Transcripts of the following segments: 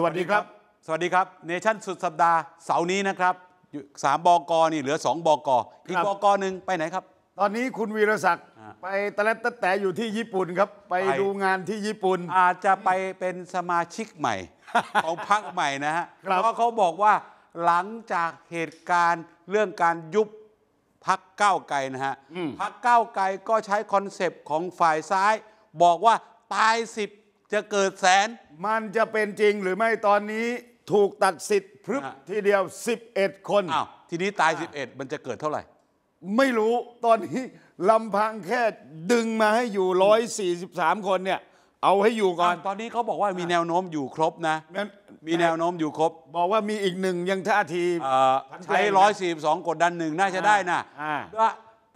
สวัสดีครับสวัสดีครับเนชั่นสุดสัปดาห์ เสาร์นี้นะครับสามบกนี่เหลือสองบกอีกบกหนึ่งไปไหนครับ ตอนนี้คุณวีรศักดิ์ไปตะเล็ดตะแต่อยู่ที่ญี่ปุ่นครับไปดูงานที่ญี่ปุ่นอาจจะไปเป็นสมาชิกใหม่ของพรรคใหม่นะฮะเพราะเขาบอกว่าหลังจากเหตุการณ์เรื่องการยุบพรรคก้าวไกลนะฮะพรรคก้าวไกลก็ใช้คอนเซปต์ของฝ่ายซ้ายบอกว่าตายสิบจะเกิดแสนมันจะเป็นจริงหรือไม่ตอนนี้ถูกตัดสิทธิ์พรึบทีเดียว 11 คนอ้าวทีนี้ตาย 11 มันจะเกิดเท่าไหร่ ไม่รู้ตอนนี้ลำพังแค่ดึงมาให้อยู่ 143 คนเนี่ยเอาให้อยู่ก่อน ตอนนี้เขาบอกว่ามีแนวโน้มอยู่ครบนะ มีแนวโน้มอยู่ครบ บอกว่ามีอีกหนึ่งยังท่าทีใช้ร้อยสี่สองกดดันหนึ่งน่าจะได้นะว่า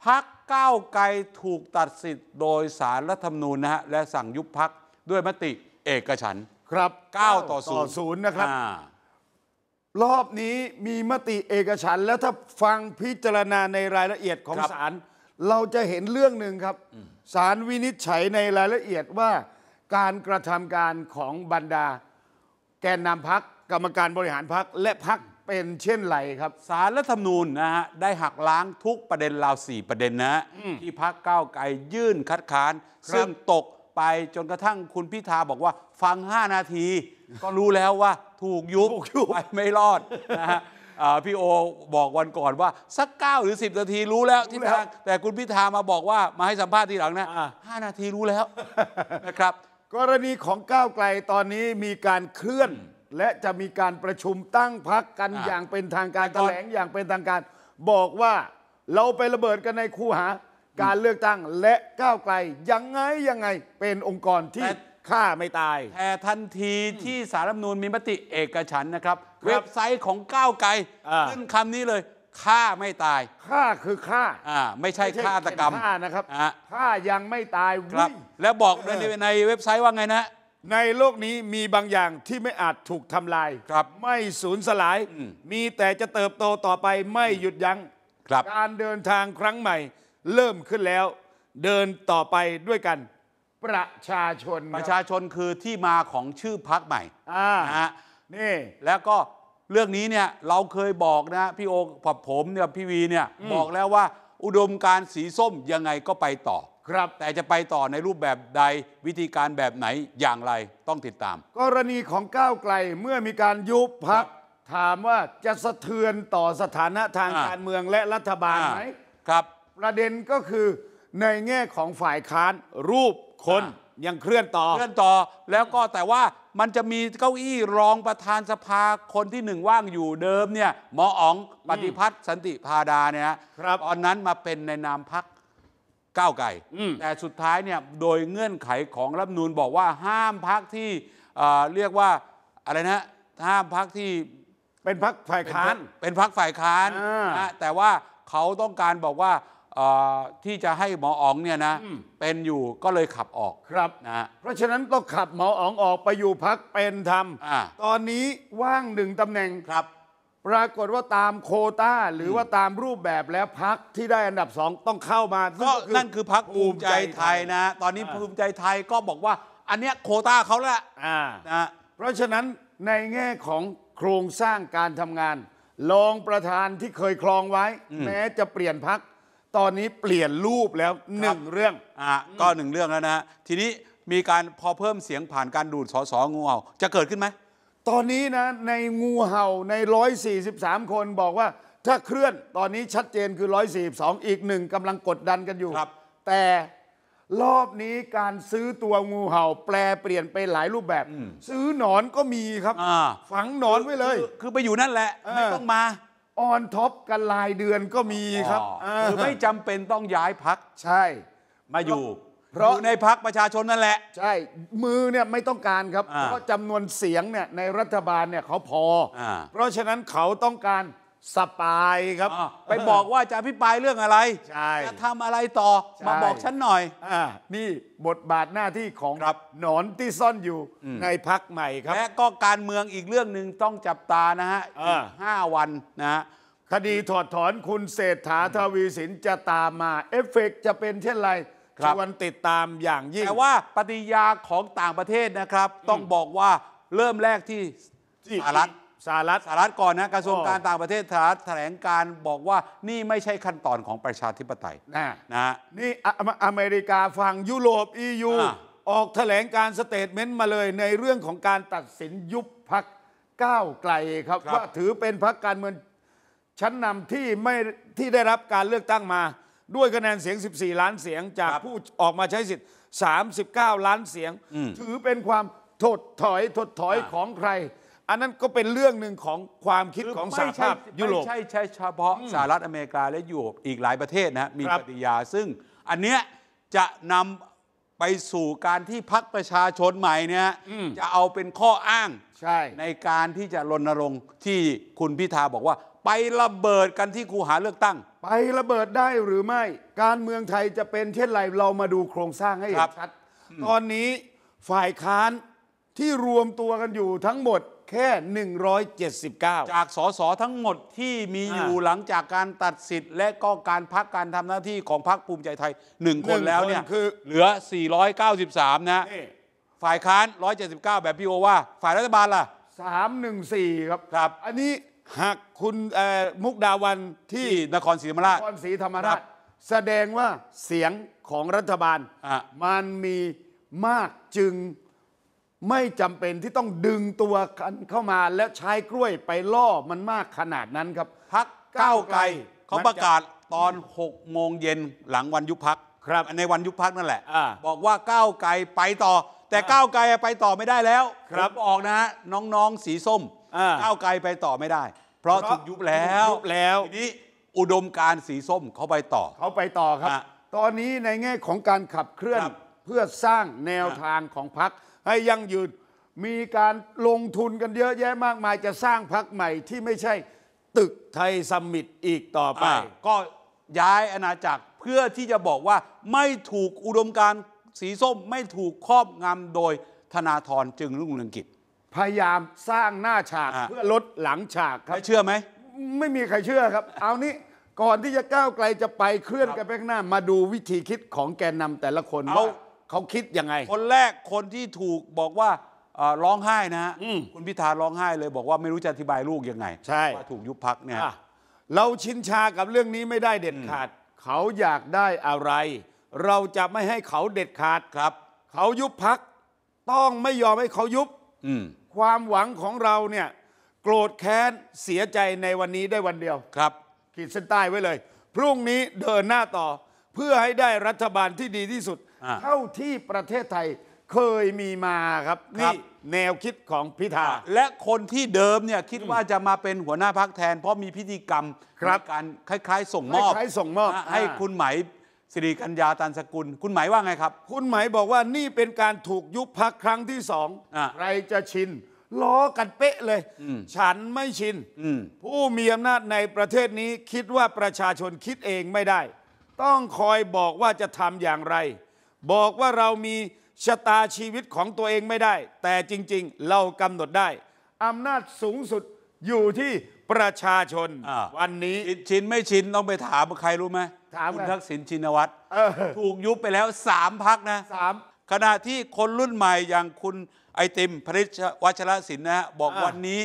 พักก้าวไกลถูกตัดสิทธิ์โดยสารรัฐธรรมนูญนะฮะและสั่งยุบพักด้วยมติเอกฉันครับเก้าต่อศูนย์นะครับอรอบนี้มีมติเอกฉันแล้วถ้าฟังพิจารณาในรายละเอียดของศาลเราจะเห็นเรื่องหนึ่งครับศาลวินิจฉัยในรายละเอียดว่า การกระทำการของบรรดา แกนนำพักกรรมการบริหารพักและพักเป็นเช่นไรครับสารรัฐธรรมนูญนะฮะได้หักล้างทุกประเด็นราวสี่ประเด็นนะที่พักเก้าไกลยื่นคัดค้านซึ่งตกไปจนกระทั่งคุณพิธาบอกว่าฟัง 5 นาที ก็รู้แล้วว่า ถูกยุบไปไม่รอดนะฮะพี่โอบอกวันก่อนว่าสักเก้าหรือ10 นาทีรู้แล้วที่ทางแต่คุณพิธามาบอกว่ามาให้สัมภาษณ์ทีหลังนะห้านาทีรู้แล้วนะครับ กรณีของก้าวไกลตอนนี้มีการเคลื่อน และจะมีการประชุมตั้งพักกันอย่างเป็นทางการแถลงอย่างเป็นทางการ บอกว่าเราไประเบิดกันในคูหาการเลือกตั้งและก้าวไกลยังไงยังไงเป็นองค์กรที่ฆ่าไม่ตาย แต่ทันทีที่สารรัฐนูลมีมติเอกฉันนะครับ เว็บไซต์ของก้าวไกลขึ้นคำนี้เลยฆ่าไม่ตายฆ่าคือฆ่าอ่า ไม่ใช่ฆาตกรรมฆ่านะครับฆ่ายังไม่ตายครับ แล้วบอกในในเว็บไซต์ว่าไงนะ ในโลกนี้มีบางอย่างที่ไม่อาจถูกทำลายครับไม่สูญสลาย มีแต่จะเติบโตต่อไปไม่หยุดยั้งการเดินทางครั้งใหม่เริ่มขึ้นแล้ว เดินต่อไปด้วยกัน ประชาชน ประชาชนคือที่มาของชื่อพักใหม่อ่านะฮะนี่แล้วก็เรื่องนี้เนี่ย เราเคยบอกนะพี่โอกับผมเนี่ยพี่วีเนี่ยบอกแล้วว่า อุดมการสีส้มยังไงก็ไปต่อ ครับ แต่จะไปต่อในรูปแบบใดวิธีการแบบไหนอย่างไรต้องติดตาม กรณีของก้าวไกลเมื่อมีการยุบพัก ถามว่าจะสะเทือนต่อสถานะทางการเมืองและรัฐบาลไหมครับประเด็นก็คือในแง่ของฝ่ายค้านรูปคนยังเคลื่อนต่อเคลื่อนต่อแล้วก็แต่ว่ามันจะมีเก้าอี้รองประธานสภาคนที่หนึ่งว่างอยู่เดิมเนี่ยหมออ๋องปฏิพัฒน์สันติพาดาเนี่ยครับตอนนั้นมาเป็นในนามพักก้าวไก่ แต่สุดท้ายเนี่ยโดยเงื่อนไขของรัฐนูนบอกว่าห้ามพักที่เรียกว่าอะไรนะห้ามพักที่เป็นพักฝ่ายค้านเป็นพักฝ่ายค้านนะแต่ว่าเขาต้องการบอกว่าที่จะให้หมออ๋องเนี่ยนะเป็นอยู่ก็เลยขับออกครับนะเพราะฉะนั้นต้องขับหมออ๋องออกไปอยู่พักเป็นธรรม ตอนนี้ว่างหนึ่งตำแหน่งครับ ปรากฏว่าตามโคต้าหรือว่าตามรูปแบบแล้วพักที่ได้อันดับสองต้องเข้ามาก็นั่นคือพักภูมิใจไทยนะตอนนี้ภูมิใจไทยก็บอกว่าอันเนี้ยโคต้าเขาแหละนะเพราะฉะนั้นในแง่ของโครงสร้างการทำงานรองประธานที่เคยครองไว้ แม้จะเปลี่ยนพักตอนนี้เปลี่ยนรูปแล้วหนึ่งเรื่อง อ่ะก็หนึ่งเรื่องแล้วนะทีนี้มีการพอเพิ่มเสียงผ่านการดูดสอสองูเห่า จะเกิดขึ้นไหม ตอนนี้นะ ในงูเห่าใน 143 คนบอกว่า ถ้าเคลื่อนตอนนี้ชัดเจนคือ 142 อีกหนึ่งกำลังกดดันกันอยู่แต่รอบนี้การซื้อตัวงูเห่า แปลเปลี่ยนไปหลายรูปแบบ ซื้อหนอนก็มีครับฝังหนอนไว้เลย คือไปอยู่นั่นแหละไม่ต้องมาออนท็อปกันรายเดือนก็มีครับคือไม่จำเป็นต้องย้ายพักใช่ มาอยู่เพราะในพักประชาชนนั่นแหละ ใช่ มือเนี่ยไม่ต้องการครับ เพราะจำนวนเสียงเนี่ยในรัฐบาลเนี่ยเขาพอ เพราะฉะนั้นเขาต้องการสปายครับไปบอกว่าจะพิปรายเรื่องอะไรใช่จะทำอะไรต่อ มาบอกฉันหน่อยอนี่บทบาทหน้าที่ของครับหนอนที่ซ่อนอยู่ในพักใหม่ครับและก็การเมืองอีกเรื่องหนึ่งต้องจับตานะฮะอีกห้าวันนะฮะคดีถอดถอนคุณเศรษฐาทวีสินจะตามมาเอฟเฟกต์จะเป็นเช่นไรครับชวนติดตามอย่างยิ่งแต่ว่าปฏิยาของต่างประเทศนะครับ ต้องบอกว่าเริ่มแรกที่สหรัฐสหรัฐสหรัฐก่อนนะกระทรวงการต่างประเทศสหรัฐแถลงการบอกว่านี่ไม่ใช่ขั้นตอนของประชาธิปไตยนะนะนี่อเมริกาฝั่งยุโรปอยูออกแถลงการสเตทเมนต์มาเลยในเรื่องของการตัดสินยุบพักก้าวไกลครับ ว่าถือเป็นพักการเมืองชั้นนำที่ไม่ที่ได้รับการเลือกตั้งมา ด้วยคะแนนเสียง 14 ล้านเสียง จากผู้ออกมาใช้สิทธิ์39 ล้านเสียง ถือเป็นความถดถอยถดถอยของใครันนั้นก็เป็นเรื่องหนึ่งของความคิดของสหภาพยุโรปไม่ใช่ใช่ เฉพาะสหรัฐอเมริกาและยุโรปอีกหลายประเทศนะมีปฏิยาซึ่ง อันเนี้ยจะนำไปสู่การที่พักประชาชนใหม่เนี่ย จะเอาเป็นข้ออ้างใในการที่จะรณรงค์ที่คุณพิธาบอกว่า ไประเบิดกันที่คูหาเลือกตั้ง ไประเบิดได้หรือไม่ การเมืองไทยจะเป็นเช่นไรเรามาดูโครงสร้างให้เห็นชัดตอนนี้ฝ่ายค้านที่รวมตัวกันอยู่ทั้งหมดแค่ 179 จาก สส ทั้งหมดที่มีอยู่หลังจากการตัดสิทธิ์และก็การพักการทำหน้าที่ของพรรคภูมิใจไทย1คนแล้วเนี่ยเหลือ 493 นะฝ่ายค้าน 179 แบบพี่โอว่า ฝ่ายรัฐบาลล่ะ 314 ครับครับ อันนี้หากคุณมุกดาวันที่นครศรีธรรมราชนครศรีธรรมราช แสดงว่าเสียงของรัฐบาลมันมีมากจึงไม่จำเป็นที่ต้องดึงตัวกันเข้ามาแล้วใช้กล้วยไปล่อมันมากขนาดนั้นครับ พักก้าวไกลเขาประกาศตอน6 โมงเย็นหลังวันยุบพักครับในวันยุบพักนั่นแหละอบอกว่าก้าวไกลไปต่อแต่ก้าวไกลไปต่อไม่ได้แล้ว ครับออกนะฮะน้องๆสีส้มก้าวไกลไปต่อไม่ได้ เพราะถูกยุบแล้วทีนี้อุดมการสีส้มเขาไปต่อเขาไปต่อครับอตอนนี้ในแง่ของการขับเคลื่อนเพื่อสร้างแนวทางของพักให้ยั่งยืน มีการลงทุนกันเยอะแยะมากมายจะสร้างพักใหม่ที่ไม่ใช่ ตึกไทยสมิตอีกต่อไปอก็ย้ายอาณาจักรเพื่อที่จะบอกว่าไม่ถูกอุดมการณ์สีส้มไม่ถูกครอบงำโดยธนาธรจึงรุ่งเรืองกิจพยายามสร้างหน้าฉากเพื่อลดหลังฉากครับไม่เชื่อไหมไม่มีใครเชื่อครับ เอานี้ก่อนที่จะก้าวไกลจะไปเคลื่อนกันไปข้างหน้ามาดูวิธีคิดของแกนนำแต่ละคนเราเขาคิดยังไง คนแรกคนที่ถูกบอกว่าร้องไห้นะฮะคุณพิธาร้องไห้เลยบอกว่าไม่รู้จะอธิบายลูกยังไงใช่ว่าถูกยุบพักเนี่ยเราชินชากับเรื่องนี้ไม่ได้เด็ดขาด เขาอยากได้อะไร เราจะไม่ให้เขาเด็ดขาดครับ เขายุบพัก ต้องไม่ยอมให้เขายุบความหวังของเราเนี่ยโกรธแค้นเสียใจในวันนี้ได้วันเดียวครับขีดเส้นใต้ไว้เลย พรุ่งนี้เดินหน้าต่อเพื่อให้ได้รัฐบาลที่ดีที่สุดเท่าที่ประเทศไทยเคยมีมาครับนี่แนวคิดของพิธา และคนที่เดิมเนี่ยคิดว่าจะมาเป็นหัวหน้าพักแทน เพราะมีพิธีกรรมับการคล้ายๆส่งมอบคล้ายๆส่งมอบ ให้คุณไหมสิริกัญญาตันสกุล คุณหมายว่าไงครับ คุณหมายบอกว่านี่เป็นการถูกยุบพักครั้งที่สองใครจะชินล้อกันเป๊ะเลย ฉันไม่ชิน ผู้มีอำนาจในประเทศนี้คิดว่าประชาชนคิดเองไม่ได้ ต้องคอยบอกว่าจะทำอย่างไรบอกว่าเรามีชะตาชีวิตของตัวเองไม่ได้ แต่จริง ๆเรากำหนดได้อำนาจสูงสุดอยู่ที่ประชาชน วันนี้ ชินชินไม่ชินต้องไปถามใครรู้ไหมถามคุณทักษิณชินวัตรถูกยุบไปแล้วสามพักนะสามขณะที่คนรุ่นใหม่อย่างคุณไอติมพริชวัชรศิลป์นะฮะ บอกอวันนี้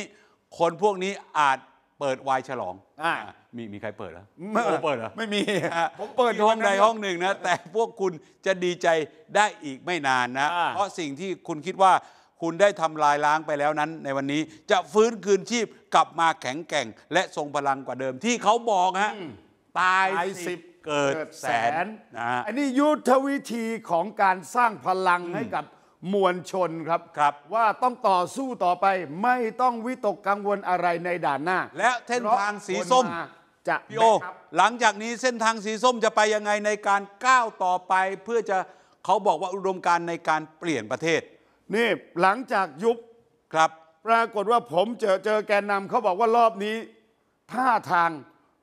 คนพวกนี้อาจเปิดวายฉลอง อ่า มีมีใครเปิดแล้วไม่เปิดเหรอไม่มีผมเปิดห้องใดห้องหนึ่งนะ แต่พวกคุณจะดีใจได้อีกไม่นานนะ เพราะสิ่งที่คุณคิดว่าคุณได้ทำลายล้างไปแล้วนั้น ในวันนี้จะฟื้นคืนชีพกลับมาแข็งแกร่ง และทรงพลังกว่าเดิมที่เขาบอกฮะ ตายสิบเกิดแสนนะอันนี้ยุทธวิธีของการสร้างพลังให้กับมวลชนครับครับ ว่าต้องต่อสู้ต่อไป ไม่ต้องวิตกกังวลอะไรในด่านหน้า และเส้นทางสีส้ม จะพี่โอคัหลังจากนี้เส้นทางสีส้มจะไปยังไงในการก้าวต่อไป เพื่อจะเขาบอกว่าอุดมการณ์ในการเปลี่ยนประเทศ นี่หลังจากยุบครับ ปรากฏว่าผมเจอเจอแกนนำเขาบอกว่ารอบนี้ท่าทาง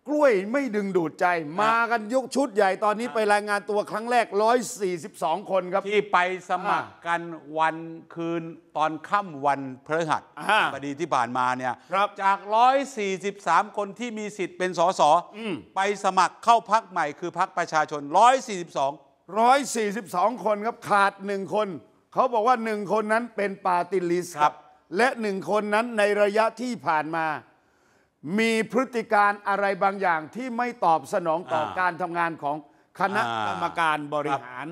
กล้วยไม่ดึงดูดใจมากันยกชุดใหญ่ตอนนี้ไปรายงานตัวครั้งแรก 142 คนครับ ที่ไปสมัครกันวันคืนตอนค่ำวันพฤหัสบดีที่ผ่านมาเนี่ยจาก 143 คนที่มีสิทธิ์เป็นสสไปสมัครเข้าพักใหม่คือพักประชาชน 142 142 คนครับขาดหนึ่งคนเขาบอกว่าหนึ่งคนนั้นเป็นปาติลิสครับและหนึ่งคนนั้นในระยะที่ผ่านมามีพฤติการอะไรบางอย่างที่ไม่ตอบสนองต่อการทำงานของคณะกรรมการบริหาร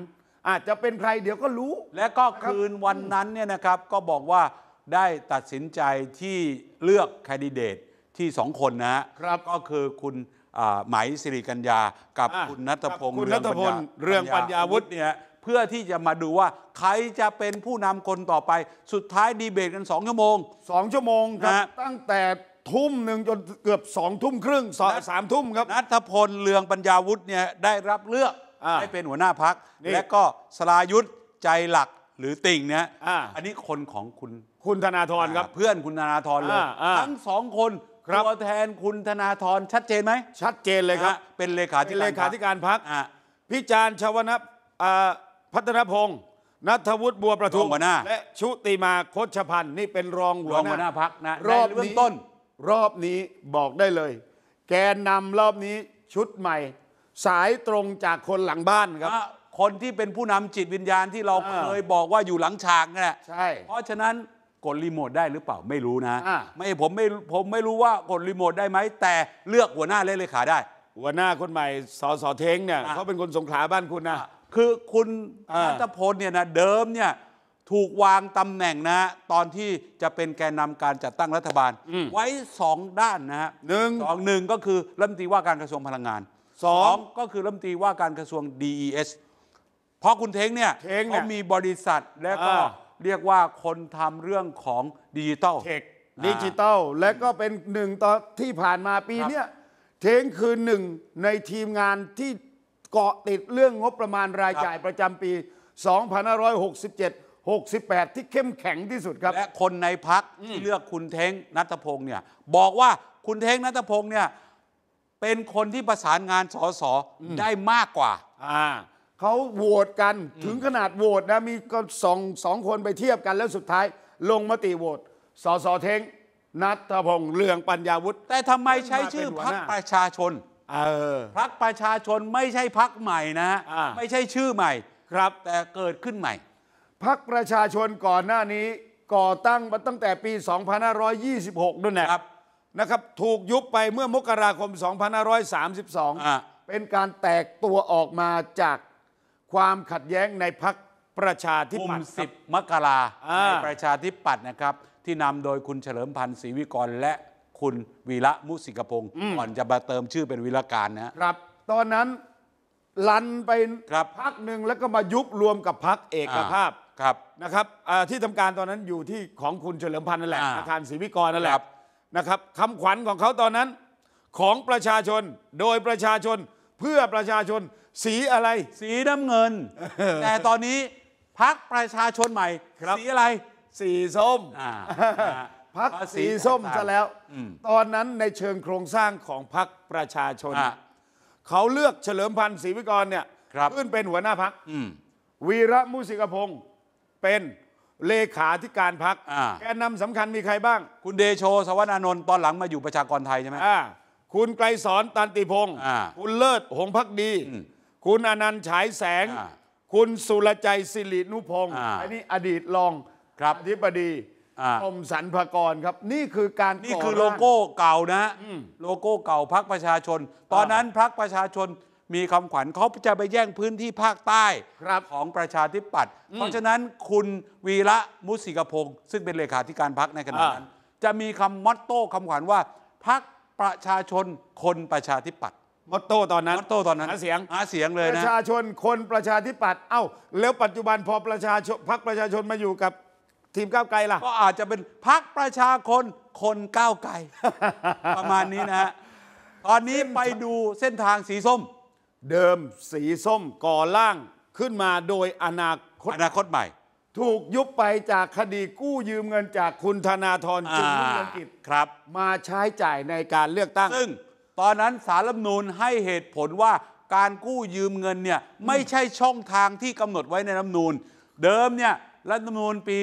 อาจจะเป็นใครเดี๋ยวก็รู้และก็คืนวันนั้นเนี่ยนะครับก็บอกว่าได้ตัดสินใจที่เลือกแคนดิเดตที่สองคนนะครับก็คือคุณไหมสิริกัญญากับคุณนัทพงศ์เรคุณนัทพาเรื่องปัญญาวุฒิเนี่ยเพื่อที่จะมาดูว่า ใครจะเป็นผู้นำคนต่อไปสุดท้ายดีเบตกันสองชั่วโมงสองชั่วโมงครับตั้งแต่ทุ่มหนึ่งจนเกือบสองทุ่มครึ่งสองสามทุ่มครับนัทพลเลืองปัญญาวุฒิเนี่ยได้รับเลือกให้เป็นหัวหน้าพักและก็สลายุทธใจหลักหรือติ่งเนี่ยออันนี้คนของคุณคุณธนาธรครับเพื่อนคุณธนาธรเลยทั้งสองคนตัวแทนคุณธนาธรชัดเจนไหม ชัดเจนเลยครับ เป็นเลขาธิการเลขาธิการพัก พิจารณ์ชวนพัฒนพงศ์นัทวุฒิบัวประทุมและชุติมาโคชพันธ์นี่เป็นรองหัวหน้าพักนะรอบเบื้องต้นรอบนี้บอกได้เลย แกนนำรอบนี้ชุดใหม่ สายตรงจากคนหลังบ้านครับ คนที่เป็นผู้นำจิตวิญญาณที่เราเคยบอกว่าอยู่หลังฉากนั่นแหละใช่ เพราะฉะนั้นกดรีโมทได้หรือเปล่าไม่รู้นะไม่ผมไม่ผมไม่รู้ว่ากดรีโมทได้ไหมแต่เลือกหัวหน้าเล่นเลขาได้ หัวหน้าคนใหม่สอสอเทงเนี่ยเขาเป็นคนสงขลาบ้านคุณนะคือคุณอัตพลเนี่ยนะเดิมเนี่ยถูกวางตำแหน่งนะตอนที่จะเป็นแกนนำการจัดตั้งรัฐบาลไว้ 2 ด้านนะฮะหนึ่งสองหนึ่งก็คือรัฐมนตรีว่าการกระทรวงพลังงานสองก็คือรัฐมนตรีว่าการกระทรวง DES เพราะคุณเท้งเนี่ยเขามีบริษัทและก็เรียกว่าคนทำเรื่องของดิจิตอลเทคดิจิตอลและก็เป็นหนึ่งตอนที่ผ่านมาปีเนี้ยเท้งคือหนึ่งในทีมงานที่เกาะติดเรื่องงบประมาณรายจ่ายประจำปี2567 68 ที่เข้มแข็งที่สุดครับและคนในพักที่เลือกคุณเท้งนัทพงศ์เนี่ย บอกว่าคุณเท้งนัทพงศ์เนี่ย เป็นคนที่ประสานงานสสได้มากกว่าอ่าเขาโหวตกันถึงขนาดโหวตนะ มีก็สองสองคนไปเทียบกันแล้วสุดท้ายลงมติโหวตสสเท้งนัทพงศ์เลืองปัญญาวุฒิแต่ทำไมใช้ชื่อพักประชาชนพักประชาชนไม่ใช่พักใหม่นะไม่ใช่ชื่อใหม่ครับแต่เกิดขึ้นใหม่พักประชาชนก่อนหน้านี้ก่อตั้งมาตั้งแต่ปี 2526 ด้วยนะครับนะครับ ถูกยุบไปเมื่อมกราคม 2532 เป็นการแตกตัวออกมาจากความขัดแย้งในพักประชาธิปัตย์สิบมกราในประชาธิปัตย์นะครับ ที่นำโดยคุณเฉลิมพันธ์ศรีวิกรและคุณวีระมุสิกพงศ์ก่อนจะมาเติมชื่อเป็นวีรการนะครับ ตอนนั้นลันไปพักหนึ่งแล้วก็มายุบรวมกับพักเอกภาพครับนะครับที่ทำการตอนนั้นอยู่ที่ของคุณเฉลิมพันธ์นั่นแหละอาคารศรีวิกรนั่นแหละนะครับคำขวัญของเขาตอนนั้นของประชาชนโดยประชาชนเพื่อประชาชนสีอะไร สีน้ำเงิน แต่ตอนนี้พักประชาชนใหม่ครับสีอะไรสีส้มพักสีส้มซะแล้วตอนนั้นในเชิงโครงสร้างของพักประชาชน เขาเลือกเฉลิมพันธ์ศรีวิกรเนี่ยขึ้นเป็นหัวหน้าพักอืวีระมุสิกพงศ์เป็น เลขาธิการพัก แกนนำสำคัญมีใครบ้าง คุณเดโชสวนานนท์ตอนหลังมาอยู่ประชากรไทยใช่ไหมคุณไกรสอนตันติพงศ์คุณเลิศหงพักดี คุณอนันต์ฉายแสง คุณสุรใจสิรินุพงศ์อันนี้อดีตรอง ครับอธิบดีอกรมสรรพากรครับ นี่คือการนี่คือโลโก้เก่านะ โลโก้เก่าพักประชาชน ตอนนั้นพักประชาชนมีคำขวัญเขาจะไปแย่งพื้นที่ภาคใต้ของประชาธิปัตย์เพราะฉะนั้นคุณวีระมุสิกพงศ์ซึ่งเป็นเลขาธิการพักในขณะนั้นจะมีคำมอตโต้คำขวัญว่าพักประชาชนคนประชาธิปัตย์มอตโต้ตอนนั้นมอตโต้ตอนนั้นหาเสียงหาเสียงเลยนะประชาชนคนประชาธิปัตย์เอ้า แล้วปัจจุบันพอประชาชนพักประชาชนมาอยู่กับทีมก้าวไกลล่ะก็อาจจะเป็นพักประชาชนคนก้าวไกลประมาณนี้นะฮะตอนนี้ไปดูเส้นทางสีส้มเดิมสีส้มก่อร่างขึ้นมาโดยอนาคตอนาคตใหม่ ถูกยุบไปจากคดีกู้ยืมเงินจากคุณธนาธรจึงรุ่งเรืองกิจครับ มาใช้จ่ายในการเลือกตั้ง ซึ่ง ตอนนั้นสารรัฐมนูลให้เหตุผลว่าการกู้ยืมเงินเนี่ยไม่ใช่ช่องทางที่กำหนดไว้ในรัฐมนูลเดิมเนี่ยรัฐมนูลปี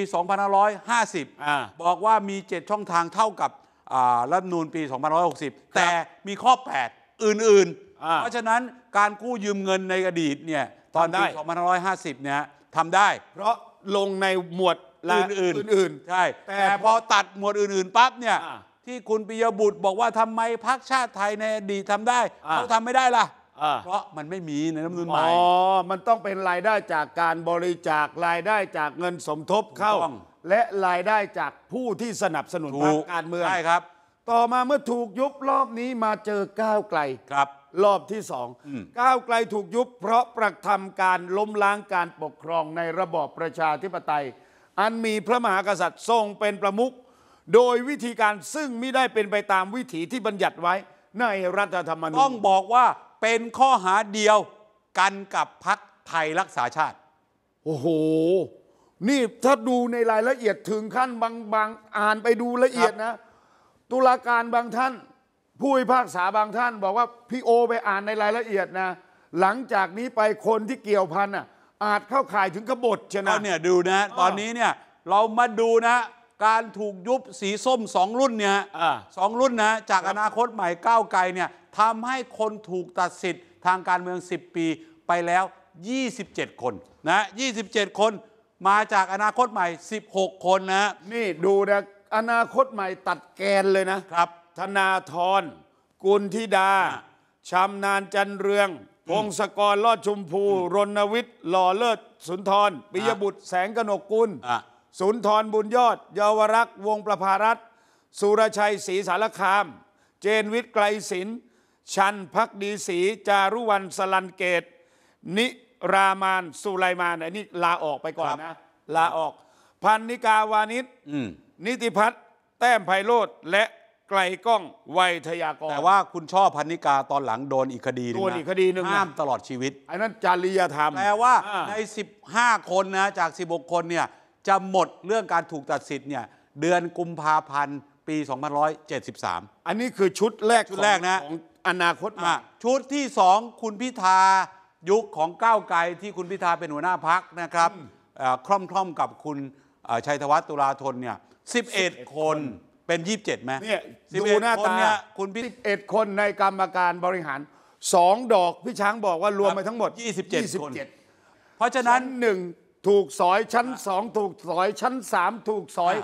2550อ่าบอกว่ามี 7 ช่องทางเท่ากับรัฐมนูลปี2560 แต่มีข้อ 8 อื่นๆเพราะฉะนั้นการกู้ยืมเงินในอดีตเนี่ยตอน้ปี2550เนี่ยทำได้ เพราะลงในหมวดอื่นๆอื่นใช่ แต่พอตัดหมวดอื่น ๆ ปั๊บเนี่ย ที่คุณปิยบุตรบอกว่าทำไมพักชาติไทยในอดีตทำได้เขาทำไม่ได้ล่ะเพราะมันไม่มีในรัฐธุมนใหม่อ๋อ มันต้องเป็นรายได้จากการบริจาครายได้จากเงินสมทบเข้า และรายได้จากผู้ที่สนับสนุนพรรคการเมืองใช่ครับ ต่อมาเมื่อถูกยุบรอบนี้มาเจอก้าวไกลครับรอบที่สองก้าวไกลถูกยุบเพราะประทำการล้มล้างการปกครองในระบอบประชาธิปไตย อันมีพระมหากษัตริย์ทรงเป็นประมุขโดยวิธีการซึ่งไม่ได้เป็นไปตามวิถีที่บัญญัติไว้ในรัฐธรรมนูญต้องบอกว่าเป็นข้อหาเดียวกันกับพักไทยรักษาชาติ โอ้โห นี่ถ้าดูในรายละเอียดถึงขั้นบางๆอ่านไปดูละเอียดนะ ตุลาการบางท่านผู้พิพากษาบางท่านบอกว่าพี่โอไปอ่านในรายละเอียดนะหลังจากนี้ไปคนที่เกี่ยวพันอ่ะอาจเข้าข่ายถึงกบฏชนะหมเนี่ยดูนะ ตอนนี้เนี่ยเรามาดูนะการถูกยุบสีส้มสองรุ่นเนี่ยสองรุ่นนะจากอนาคตใหม่ก้าวไกลเนี่ยทำให้คนถูกตัดสิทธิ์ทางการเมือง 10 ปีไปแล้ว 27 คนนะ27 คนมาจากอนาคตใหม่ 16 คนนะ นี่ดูนะ อนาคตใหม่ตัดแกนเลยนะครับธนาธรกุลธิดา ชำนานจันเรืองพงศกรลอดชมพู รณวิทย์ หล่อเลิศ สุนทรปิยบุตรแสงกนกกุลสุนทรบุญยอดเยาวรักษ์ วงประภารัตสุรชัยศรีสารคาม เจนวิทย์ไกลศิลป์ชันพักดีศรีจารุวรรณสลันเกต นิรามานสุไลมานอันนี้ ลาออกไปก่อนนะ ลาออก พันนิกาวานิชนิติพัฒน์แต้มไพโรธและไกลกล้องไวทยากร แต่ว่าคุณชอบพันนิกาตอนหลังโดนอีกคดีหนึงโดนอีกคดีนึ่งห้ามตลอดชีวิตอันนั้นจริยธรรมแปลว่าใน 15 คนนะจาก 16 คนเนี่ยจะหมดเรื่องการถูกตัดสิทธิ์เนี่ยเดือนกุมภาพันธ์ปี2573 อันนี้คือชุดแรกชุดแรกนะของอนาคตมาชุดที่ 2 คุณพิธา ยุคของก้าวไกลที่คุณพิธาเป็นหัวหน้าพักนะครับอ่คล่อมๆกับคุณชัยธวัฒน์ตุลาธนเนี่ย11 คนเป็น 27ไหมเนี่ยดูหน้าตาคุณพิเอ็ดคนในกรรมการบริหารสองดอกพี่ช้างบอกว่ารวมไปทั้งหมด 27 คนเพราะฉะนั้นหนึ่งถูกสอยชั้นสองถูกสอยชั้นสามถูกสอย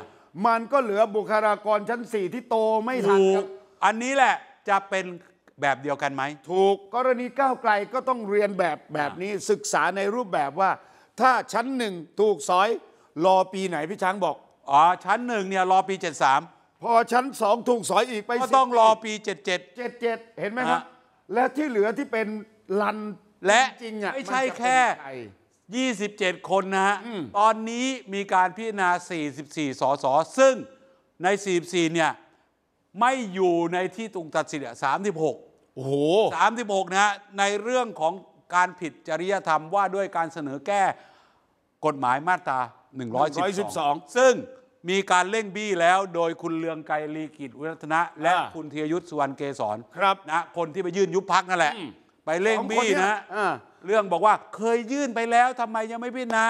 มันก็เหลือบุคลากรชั้นสี่ที่โตไม่ทันครับอันนี้แหละจะเป็นแบบเดียวกันไหม ถูกกรณีก้าวไกลก็ต้องเรียนแบบแบบนี้ศึกษาในรูปแบบว่าถ้าชั้นหนึ่งถูกสอย รอปีไหนพี่ช้างบอกอ๋อชั้นหนึ่งเนี่ยรอปี73พอชั้นสองถูกสอยอีกไปก็ต้องรอปีเจ็ดเจ็ดเจ็ดเห็นไหมครับและที่เหลือที่เป็นลันและจริงอ่ะไม่ใช่แค่ยี่สแค่จ็27 คนนะฮะตอนนี้มีการพิจารณา44สสอซึ่งใน 44 เนี่ย ไม่อยู่ในที่ตรงตัดสินอะ36 โอ้โห 36 นะฮะในเรื่องของการผิดจริยธรรมว่าด้วยการเสนอแก้กฎหมายมาตราสิบ112 ซึ่งมีการเร่งบี้แล้วโดยคุณเลืองไกรลีกิจวัฒนะและคุณธียยุทธสุวรรณเกษรครับนะคนที่ไปยื่นยุบพักนั่นแหละ ไปเร่งบี้นะเรื่องบอกว่าเคยยื่นไปแล้วทำไมยังไม่พิจารณา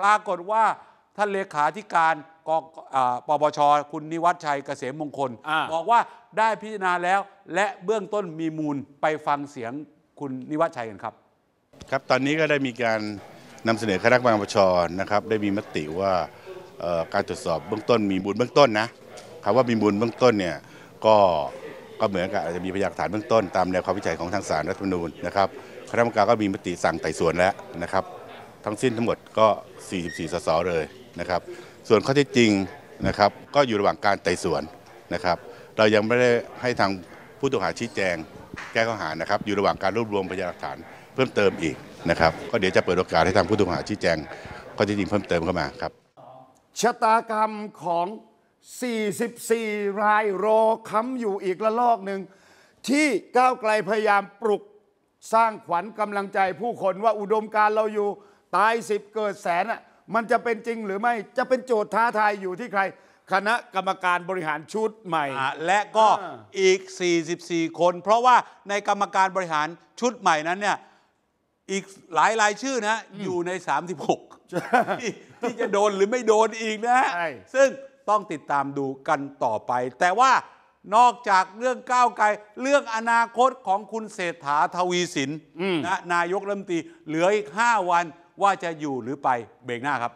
ปรากฏว่า ท่านเลขาธิการกอปปชคุณนิวัฒชัยเกษมมงคล บอกว่าได้พิจารณาแล้ว และเบื้องต้นมีมูลไปฟังเสียงคุณนิวัฒชัยกันครับ ครับตอนนี้ก็ได้มีการนำเสนอคณะกรรมการปปชนะครับ ได้มีมติว่าการตรวจสอบเบื้องต้นมีบุญเบื้องต้นนะคำว่ามีบุญเบื้องต้นเนี่ยก็ก็เหมือนกับอาจจะมีพยานฐานเบื้องต้นตามแนวความวิจัยของทางสารรัฐธรรมนูญนะครับคณะกรรมการก็มีมติสั่งไต่สวนแล้วนะครับทั้งสิ้นทั้งหมดก็ 44สสเลยนะครับ ส่วนข้อที่จริงนะครับก็อยู่ระหว่างการไต่สวนนะครับ เรายังไม่ได้ให้ทางผู้ต้องหาชี้แจงแก้ข้อหานะครับอยู่ระหว่างการรวบรวมพยานหลักฐานเพิ่มเติมอีกนะครับก็เดี๋ยวจะเปิดโอกาสให้ทางผู้ต้องหาชี้แจงข้อที่จริงเพิ่มเติมเข้ามาครับชะตากรรมของ 44 รายรอค้ำอยู่อีกละลอกหนึ่ง ที่ก้าวไกลพยายามปลุกสร้างขวัญกำลังใจผู้คนว่าอุดมการเราอยู่ตายสิบเกิดแสนอ่ะมันจะเป็นจริงหรือไม่จะเป็นโจทย์ท้าทายอยู่ที่ใคร คณะกรรมการบริหารชุดใหม่ และก็อีก 44 คน เพราะว่าในกรรมการบริหารชุดใหม่นั้นเนี่ยอีกหลายรายชื่อนะ อยู่ใน 36ทที่จะโดนหรือไม่โดนอีกนะ ซึ่งต้องติดตามดูกันต่อไป แต่ว่านอกจากเรื่องก้าวไกล เรื่องอนาคตของคุณเศรษฐาทวีสินนะนายกรัฐมนตรีเหลืออีก 5 วันว่าจะอยู่หรือไปเบรกหน้าครับ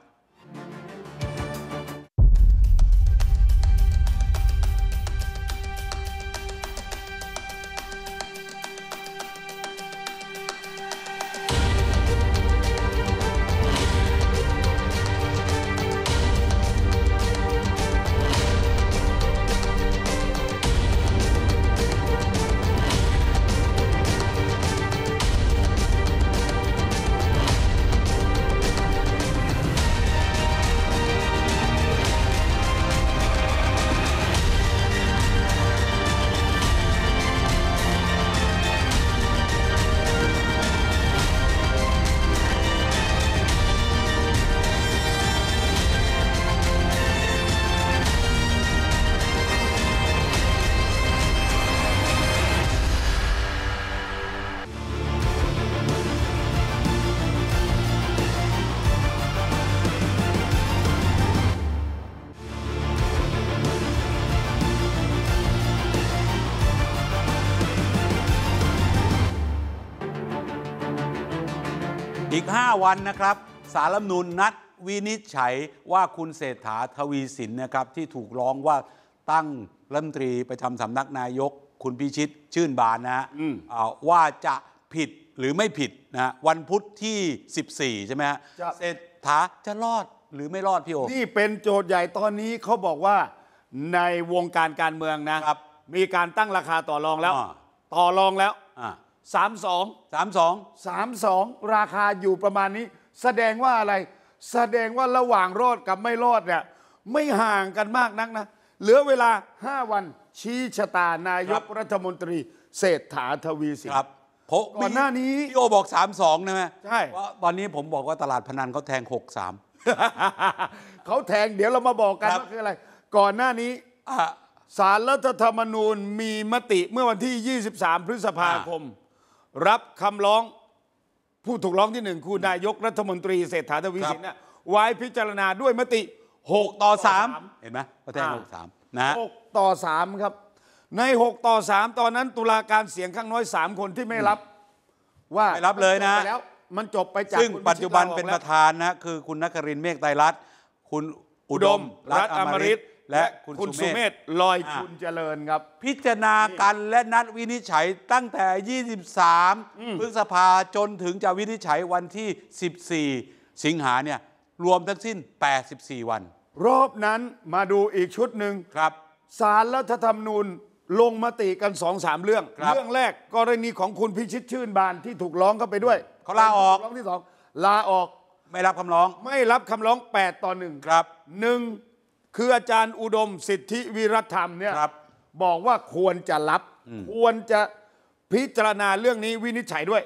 อีก 5 วันนะครับ สารรัฐนูนนัดวินิจฉัย ว่าคุณเศรษฐาทวีสินนะครับ ที่ถูกร้องว่าตั้งรัฐมนตรีประจำสำนักนายก คุณพิชิตชื่นบานนะฮะว่าจะผิดหรือไม่ผิดนะฮะวันพุธที่ 14 ใช่ไหมฮะเศรษฐาจะรอดหรือไม่รอดพี่โอนี่เป็นโจทย์ใหญ่ตอนนี้เขาบอกว่าในวงการการเมืองนะครับมีการตั้งราคาต่อรองแล้ว ต่อรองแล้วสามสองสามสองสามสองราคาอยู่ประมาณนี้ แสดงว่าอะไร แสดงว่าระหว่างรอดกับไม่รอดเนี่ยไม่ห่างกันมากนักนะ เหลือเวลาห้าวันชี้ชะตานายกรัฐมนตรี เศรษฐาทวีสินครับก่อนหน้านี้พี่โอบอกสสามง2นะไหมใช่าตอนนี้ผมบอกว่าตลาดพนันเขาแทงหกสามเขาแทงเดี๋ยวเรามาบอกกันว่าคืออะไร ก่อนหน้านี้สารรัฐธรรมนูญมีมติเมื่อวันที่ 23 พฤษภาคมรับคำร้องผู้ถูกร้องที่หนึ่งคือนายกรัฐมนตรีเศรษฐาทวีสินนะไว้พิจารณาด้วยมติ 6 ต่อ 3 เห็นไหมกะแทงหกสามนะหกต่อ 3 ครับ ใน 6 ต่อ 3 ตอนนั้น ตุลาการเสียงข้างน้อย 3 คนที่ไม่รับ ว่าไม่รับเลยนะแล้วมันจบไปจากซึ่งปัจจุบันเป็นประธานนะ คือคุณนัรินเมฆไตรรัตน์คุณอุดม รัตอมริตและคุณสุเมธลอยคุณเจริญครับ พิจารณากันและนัดวินิจฉัยตั้งแต่ 23พฤษภาจนถึงจะวินิจฉัยวันที่ 14 สิงหาเนี่ยรวมทั้งสิ้น 84 วัน รอบนั้นมาดูอีกชุดหนึ่งครับสารรัฐธรรมนูญลงมติกันสองสามเรื่อง เรื่องแรกกรณีของคุณพิชิตชื่นบานที่ถูกร้องเข้าไปด้วยเขาลาออกร้องที่สองลาออกไม่รับคำร้อง ไม่รับคำร้อง 8ต่อหนึ่งครับหนึ่งคืออาจารย์อุดมสิทธิวิรธรรมเนี่ยบบอกว่าควรจะรับควรจะพิจารณาเรื่องนี้วินิจฉัยด้วย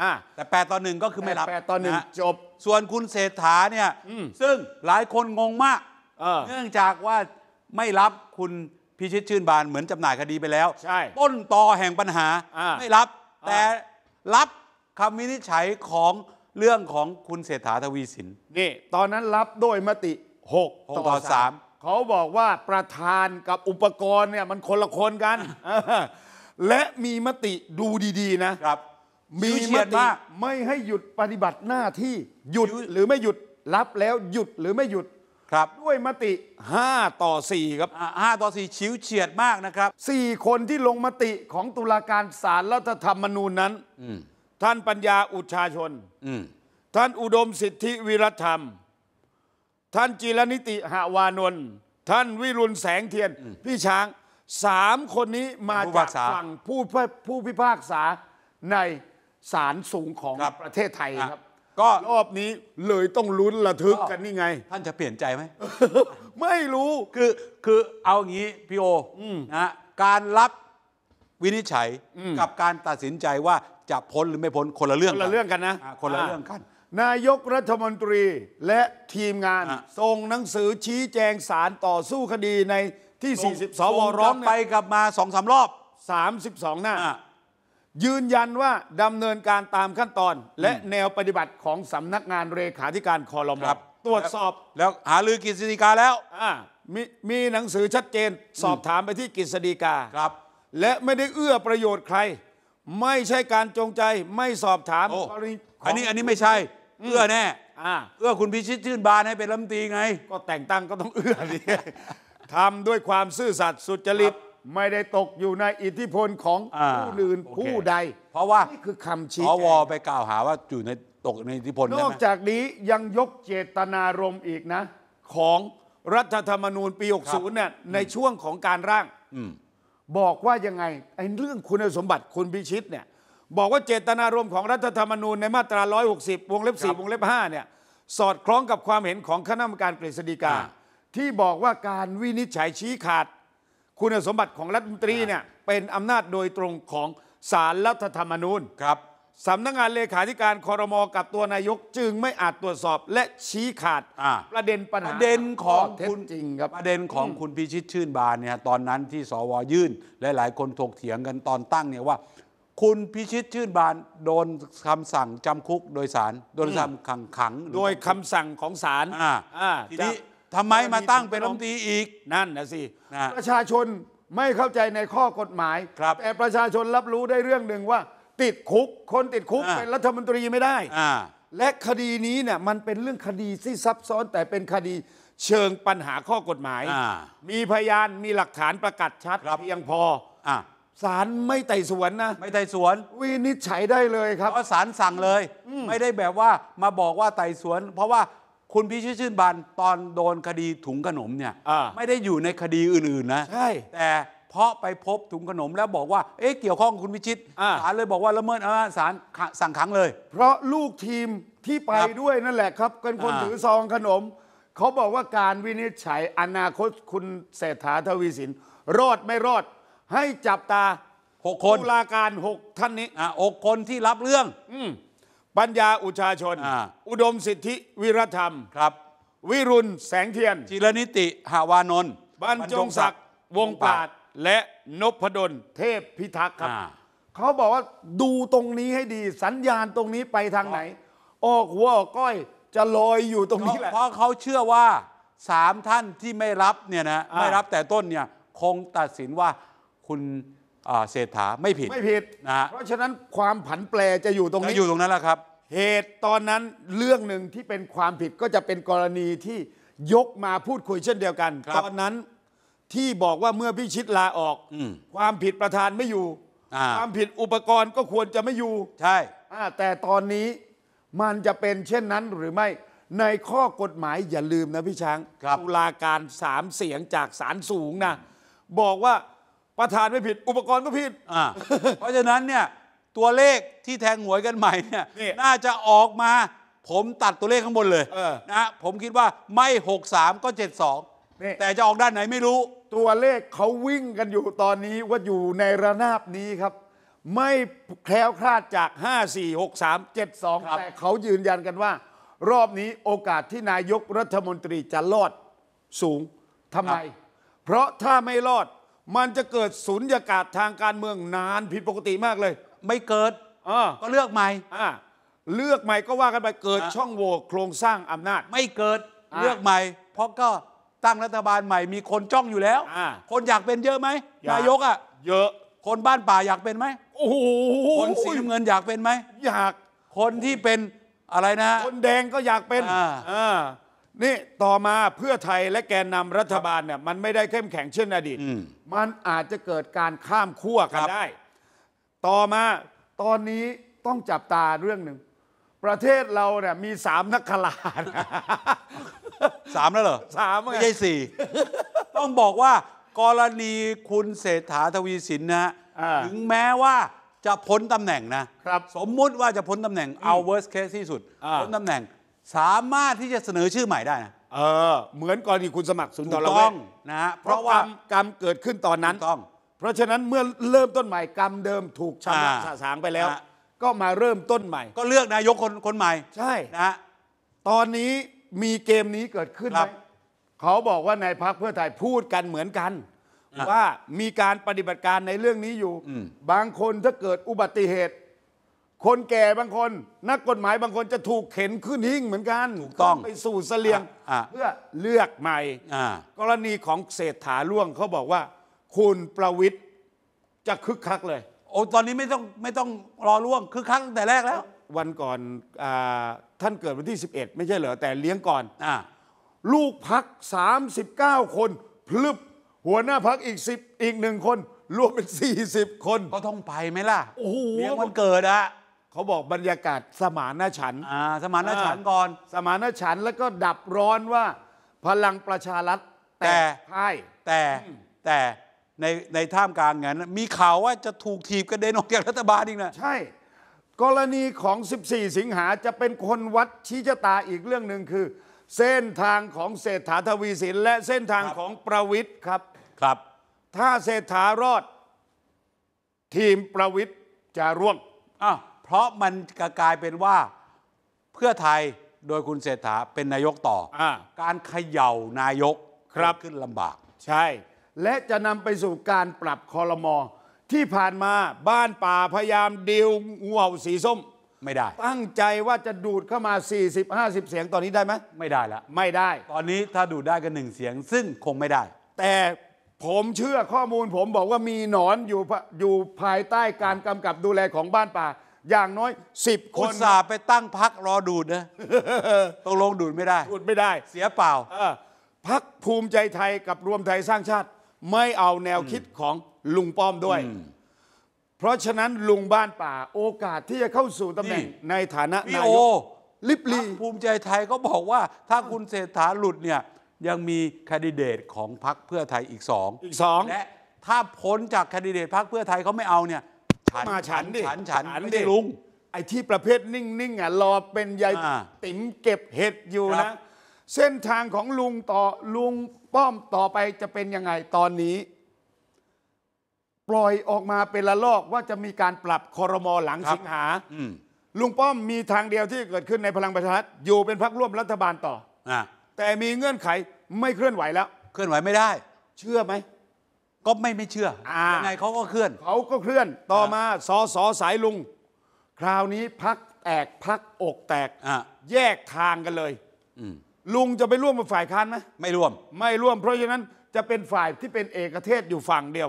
อ่าแต่แปดต่อหนึ่งก็คือไม่รับแปดต่อหนึ่งจบส่วนคุณเศรษฐาเนี่ยซึ่งหลายคนงงมากเนื่องจากว่าไม่รับคุณพิชิตชื่นบานเหมือนจำหน่ายคดีไปแล้วใช่ต้นตอแห่งปัญหาไม่รับแต่รับคำวินิจฉัยของเรื่องของคุณเศรษฐาทวีสินนี่ตอนนั้นรับโดยมติ6 6ต่อ3เขาบอกว่าประธานกับอุปกรณ์เนี่ยมันคนละคนกันและมีมติดูดีๆนะครับมีมติไม่ให้หยุดปฏิบัติหน้าที่หยุดหรือไม่หยุดรับแล้วหยุดหรือไม่หยุดครับ ด้วยมติ5ต่อ4 ครับ5ต่อ 4 ชิวเฉียดมากนะครับ 4 คนที่ลงมติของตุลาการศาลรรัฐธรรมนูญนั้นท่านปัญญาอุชาชนท่านอุดมสิทธิวิรธรรมท่านจีรนิติหาวานนท์ท่านวิรุณแสงเทียน พี่ช้าง สามคนนี้มาจากฝั่งผู้ผู้พิพากษาในศาลสูงของประเทศไทยครับ ก็รอบนี้เลยต้องลุ้นระทึกกันนี่ไง ท่านจะเปลี่ยนใจไหมไม่รู้คือคือเอางี้พี่โอนะการรับวินิจฉัยกับการตัดสินใจว่าจะพ้นหรือไม่พ้นคนละเรื่องคนละเรื่องกันนะ คนละเรื่องกันนายกรัฐมนตรีและทีมงานส่งหนังสือชี้แจงสารต่อสู้คดีในที่ 40 สวร้องไปกลับมาสองสารอบ 32 หน้า ยืนยันว่าดำเนินการตามขั้นตอนและแนวปฏิบัติของสำนักงานเลขาธิการคอรมอตรวจสอบแล้วหาลือกฤษฎีกาแล้วมมีหนังสือชัดเจนสอบถามไปที่กฤษฎีกาครับ และไม่ได้เอื้อประโยชน์ใคร ไม่ใช่การจงใจไม่สอบถามกรณีอันนี้อันนี้ไม่ใช่ เอื้อแน่อ่าเอื้อคุณพิชิต ชื่นบานให้เป็นรัฐมนตรีไง ก็แต่งตั้งก็ต้องเอื้อสิทำด้วยความซื่อสัตย์สุจริตไม่ได้ตกอยู่ในอิทธิพลของ ผู้อื่นผู้ใด เพราะว่านี่คือคำชี้สวไปกล่าวหาว่าอยู่ในตกในอิทธิพลนอกจากนี้ยังยกเจตนารมณ์อีกนะ ของรัฐธรรมนูญปี 60เนี่ยในช่วงของการร่างบอกว่ายังไงไอ้เรื่องคุณสมบัติคุณพิชิตเนี่ยบอกว่าเจตนารมณ์ของรัฐธรรมนูญในมาตรา 160 วงเล็บ 4 วงเล็บ 5 เนี่ยสอดคล้องกับความเห็นของคณะกรรมการกฤษฎีกา ที่บอกว่าการวินิจฉัยชี้ขาด คุณสมบัติของรัฐมนตรีเนี่ยเป็นอำนาจโดยตรงของศาลรัฐธรรมนูญครับสำนักงานเลขาธิการคอรมอกับตัวนายก จึงไม่อาจตรวจสอบและชี้ขาด ประเด็นปัญหาประเด็นของคุณจริงครับประเด็นของคุณพิชิตชื่นบานเนี่ยตอนนั้นที่สวยื่นหลายคนถกเถียงกันตอนตั้งเนี่ยว่าคุณพิชิตชื่นบานโดนคำสั่งจำคุกโดยสารโดนคำขังขังหรือโดยคำสั่งของศาลอ่าทีนี้ทำไมมาตั้งเป็นรัฐมนตรีอีกนั่นนะสิประชาชนไม่เข้าใจในข้อกฎหมายครับแต่ประชาชนรับรู้ได้เรื่องหนึ่งว่าติดคุกคนติดคุก เป็นรัฐมนตรีไม่ได้อ่าและคดีนี้เนี่ยมันเป็นเรื่องคดีที่ซับซ้อนแต่เป็นคดี เชิงปัญหาข้อกฎหมาย มีพยานมีหลักฐานประกาศชัดเพียงพอศาลไม่ไต่สวนนะไม่ไต่สวนวินิจฉัยได้เลยครับเพราะศาลสั่งเลย ไม่ได้แบบว่ามาบอกว่าไต่สวน เพราะว่าคุณพิชิตชื่นบานตอนโดนคดีถุงขนมเนี่ยไม่ได้อยู่ในคดีอื่นๆนะใช่แต่เพราะไปพบถุงขนมแล้วบอกว่าเอ๊ะเกี่ยวข้องคุณพิชิตศาลเลยบอกว่าละเมิดอำนาจศาลสั่งขังเลย เพราะลูกทีมที่ไปด้วยนั่นแหละครับเป็นคนถือซองขนมเขาบอกว่าการวินิจฉัยอนาคตคุณเศรษฐาทวีสินรอดไม่รอดให้จับตาหกคนตุลาการหกท่านนี้อ่ะหกคนที่รับเรื่อง อืปัญญาอุชาชนออุดมสิทธิ วิรธรรมครับ วิรุณแสงเทียน จิรนิติ หาวานนท์บรรจงศักดิ์วงปาดและนพดล เทพพิทักษ์ครับเขาบอกว่าดูตรงนี้ให้ดีสัญญาณตรงนี้ไปทางไหน ออกหัวออกก้อย จะลอยอยู่ตรงนี้แหละ เพราะเขาเชื่อว่าสามท่านที่ไม่รับเนี่ยนะะไม่รับแต่ต้นเนี่ย คงตัดสินว่าคุณเศรษฐาไม่ผิดไม่ผิดนะเพราะฉะนั้นความผันแปรจะอยู่ตรงนี้อยู่ตรงนั้นแหละครับ เหตุตอนนั้นเรื่องหนึ่งที่เป็นความผิดก็จะเป็นกรณีที่ยกมาพูดคุยเช่นเดียวกันตอนนั้นที่บอกว่าเมื่อพิชิตลาออกอความผิดประธานไม่อยู่ความผิดอุปกรณ์ก็ควรจะไม่อยู่ ใช่แต่ตอนนี้มันจะเป็นเช่นนั้นหรือไม่ในข้อกฎหมายอย่าลืมนะพี่ช้างตุลาการสามเสียงจากศาลสูงนะบอกว่าประธานไม่ผิดอุปกรณ์ก็ผิดเพราะฉะนั้นเนี่ย ตัวเลขที่แทงหวยกันใหม่เนี่ยน่น่าจะออกมา ผมตัดตัวเลขข้างบนเลย เออนะผมคิดว่าไม่63 ก็นี่72 แต่จะออกด้านไหนไม่รู้ ตัวเลขเขาวิ่งกันอยู่ตอนนี้ว่าอยู่ในระนาบนี้ครับ ไม่แคล้วคลาดจาก 5 4 6 3 7 2 แต่เขายืนยันกันว่า รอบนี้โอกาสที่นายกรัฐมนตรีจะรอดสูงทำไม เพราะถ้าไม่รอดมันจะเกิดสุญญากาศทางการเมืองนานผิดปกติมากเลย ไม่เกิดอ่าก็เลือกใหม่อ่าเลือกใหม่ก็ว่ากันไปเกิดช่องโหว่โครงสร้างอำนาจไม่เกิดเลือกใหม่เพราะก็ตั้งรัฐบาลใหม่มีคนจ้องอยู่แล้วคนอยากเป็นเยอะไหมนายกอ่ะเยอะ คนบ้านป่าอยากเป็นไหมโอ้โหคนสีเงินอยากเป็นไหม อยาก คนที่เป็นอะไรนะ คนแดงก็อยากเป็นอ่านี่ต่อมาเพื่อไทยและแกนนำรัฐบาลเนี่ยมันไม่ได้เข้มแข็งเช่นอดีต มันอาจจะเกิดการข้ามขั้วกันได้ ต่อมาตอนนี้ต้องจับตาเรื่องหนึ่ง ประเทศเราเนี่ย มีสามนักขลาดสามแล้วเหรอสามไม่ใช่สี่ ต้องบอกว่า กรณีคุณเศรษฐาทวีสินนะถึงแม้ว่าจะพ้นตำแหน่งนะสมมุติว่าจะพ้นตำแหน่งเอา worst case ที่สุดพ้นตำแหน่งสามารถที่จะเสนอชื่อใหม่ได้นะ เออ เหมือนกรณีคุณสมัครสุนทรเวชนะฮะ เพราะว่ากรรมเกิดขึ้นตอนนั้นต้อง เพราะฉะนั้นเมื่อเริ่มต้นใหม่กรรมเดิมถูกชำระสะสางไปแล้ว ก็มาเริ่มต้นใหม่ ก็เลือกนายกคนคนใหม่ ใช่นะฮะตอนนี้มีเกมนี้เกิดขึ้นไหม เขาบอกว่านายพักเพื่อไทยพูดกันเหมือนกัน ว่ามีการปฏิบัติการในเรื่องนี้อยู่ บางคนถ้าเกิดอุบัติเหตุคนแก่บางคนนักกฎหมายบางคนจะถูกเข็นขึ้นหิ้งเหมือนกันถูกต้องไปสู่เสลียง เพื่อเลือกใหม่กรณีของเศรษฐาล่วงเขาบอกว่า คุณประวิทย์จะคึกคักเลย โอ้ตอนนี้ไม่ต้องไม่ต้องรอล่วงคึกคักตั้งแต่แรกแล้ว วันก่อนอท่านเกิดวันที่ 11 ไม่ใช่เหรอ แต่เลี้ยงก่อนอลูกพัก 39 คนพลึบ หัวหน้าพักอีก 10 อีกหนึ่งคน รวมเป็น40คน ก็ต้องไปไหมล่ะโอ้โหเลี้ยงวันเกิดอะเขาบอกบรรยากาศสมานฉันท์อ่าสมานฉันท์ก่อน สมานฉันท์แล้วก็ดับร้อนว่าพลังประชารัฐแต่ใช่แต่แต่ในในท่ามกลางงั้นมีข่าวว่าจะถูกถีบกระเด็นออกจากรัฐบาลอีกนะ ใช่ กรณีของ 14 สิงหาจะเป็นคนวัดชี้ชะตาอีกเรื่องหนึ่งคือ เส้นทางของเศรษฐาทวีสิน และเส้นทางของประวิทย์ครับ ครับ ถ้าเศรษฐารอดทีมประวิทย์จะร่วง อ้าวเพราะมันกลายเป็นว่า เพื่อไทยโดยคุณเศรษฐาเป็นนายกต่ออการเขย่านายกครับขึ้นลำบาก ใช่ และจะนำไปสู่การปรับคอรมอที่ผ่านมาบ้านป่าพยายามดิวงวเาสีส้มไม่ได้ ตั้งใจว่าจะดูดเข้ามา 40-50 เสียงตอนนี้ได้ไหมไม่ได้ละไม่ได้ ตอนนี้ถ้าดูดได้กันหนึ่งเสียง ซึ่งคงไม่ได้ แต่ผมเชื่อข้อมูล ผมบอกว่ามีหนอนอยู่อยู่ภายใต้การกำกับดูแลของบ้านป่าอย่างน้อย 10คคุนสาไปตั้งพักรอดูดนะตกลงดูดไม่ได้ดูดไม่ได้ เสียเปล่าพักภูมิใจไทยกับรวมไทยสร้างชาติ ไม่เอาแนวคิดของลุงป้อมด้วย เพราะฉะนั้นลุงบ้านป่าโอกาสที่จะเข้าสู่ตำแหน่งนในฐานะนายกลิบลีรภูมิใจไทยก็บอกว่า ถ้าคุณเศรษฐาหลุดเนี่ยยังมีแคนดิเดตของพรรคเพื่อไทยอีกสองอีกสองและถ้าพ้นจากแคนดิเดตพรรคเพื่อไทยเขาไม่เอาเนี่ยมาฉันดิ ฉันฉันไม่ใช่ลุง ไอ้ที่ประเภทนิ่งๆอ่ะ รอเป็นยาย่ติ๋มเก็บเห็ดอยู่นะเส้นทางของลุงต่อลุงป้อมต่อไปจะเป็นยังไงตอนนี้ ปล่อยออกมาเป็นละลอกว่าจะมีการปรับคอรมอหลังสิงหาลุงป้อมมีทางเดียวที่เกิดขึ้นในพลังประชารัฐอยู่เป็นพักร่วมรัฐบาลต่ออแต่มีเงื่อนไขไม่เคลื่อนไหวแล้วเคลื่อนไหวไม่ได้ เชื่อไหมก็ไม่ไม่เชื่ออยังไงเขาก็เคลื่อนเขาก็เคลื่อน ต่อมาสอสอสายลุง คราวนี้พักแตกพักอกแตก แยกทางกันเลยลุงจะไปร่วมกับฝ่ายค้านไหมไม่ร่วม ไม่ร่วมเพราะฉะนั้นจะเป็นฝ่ายที่เป็นเอกเทศอยู่ฝั่งเดียว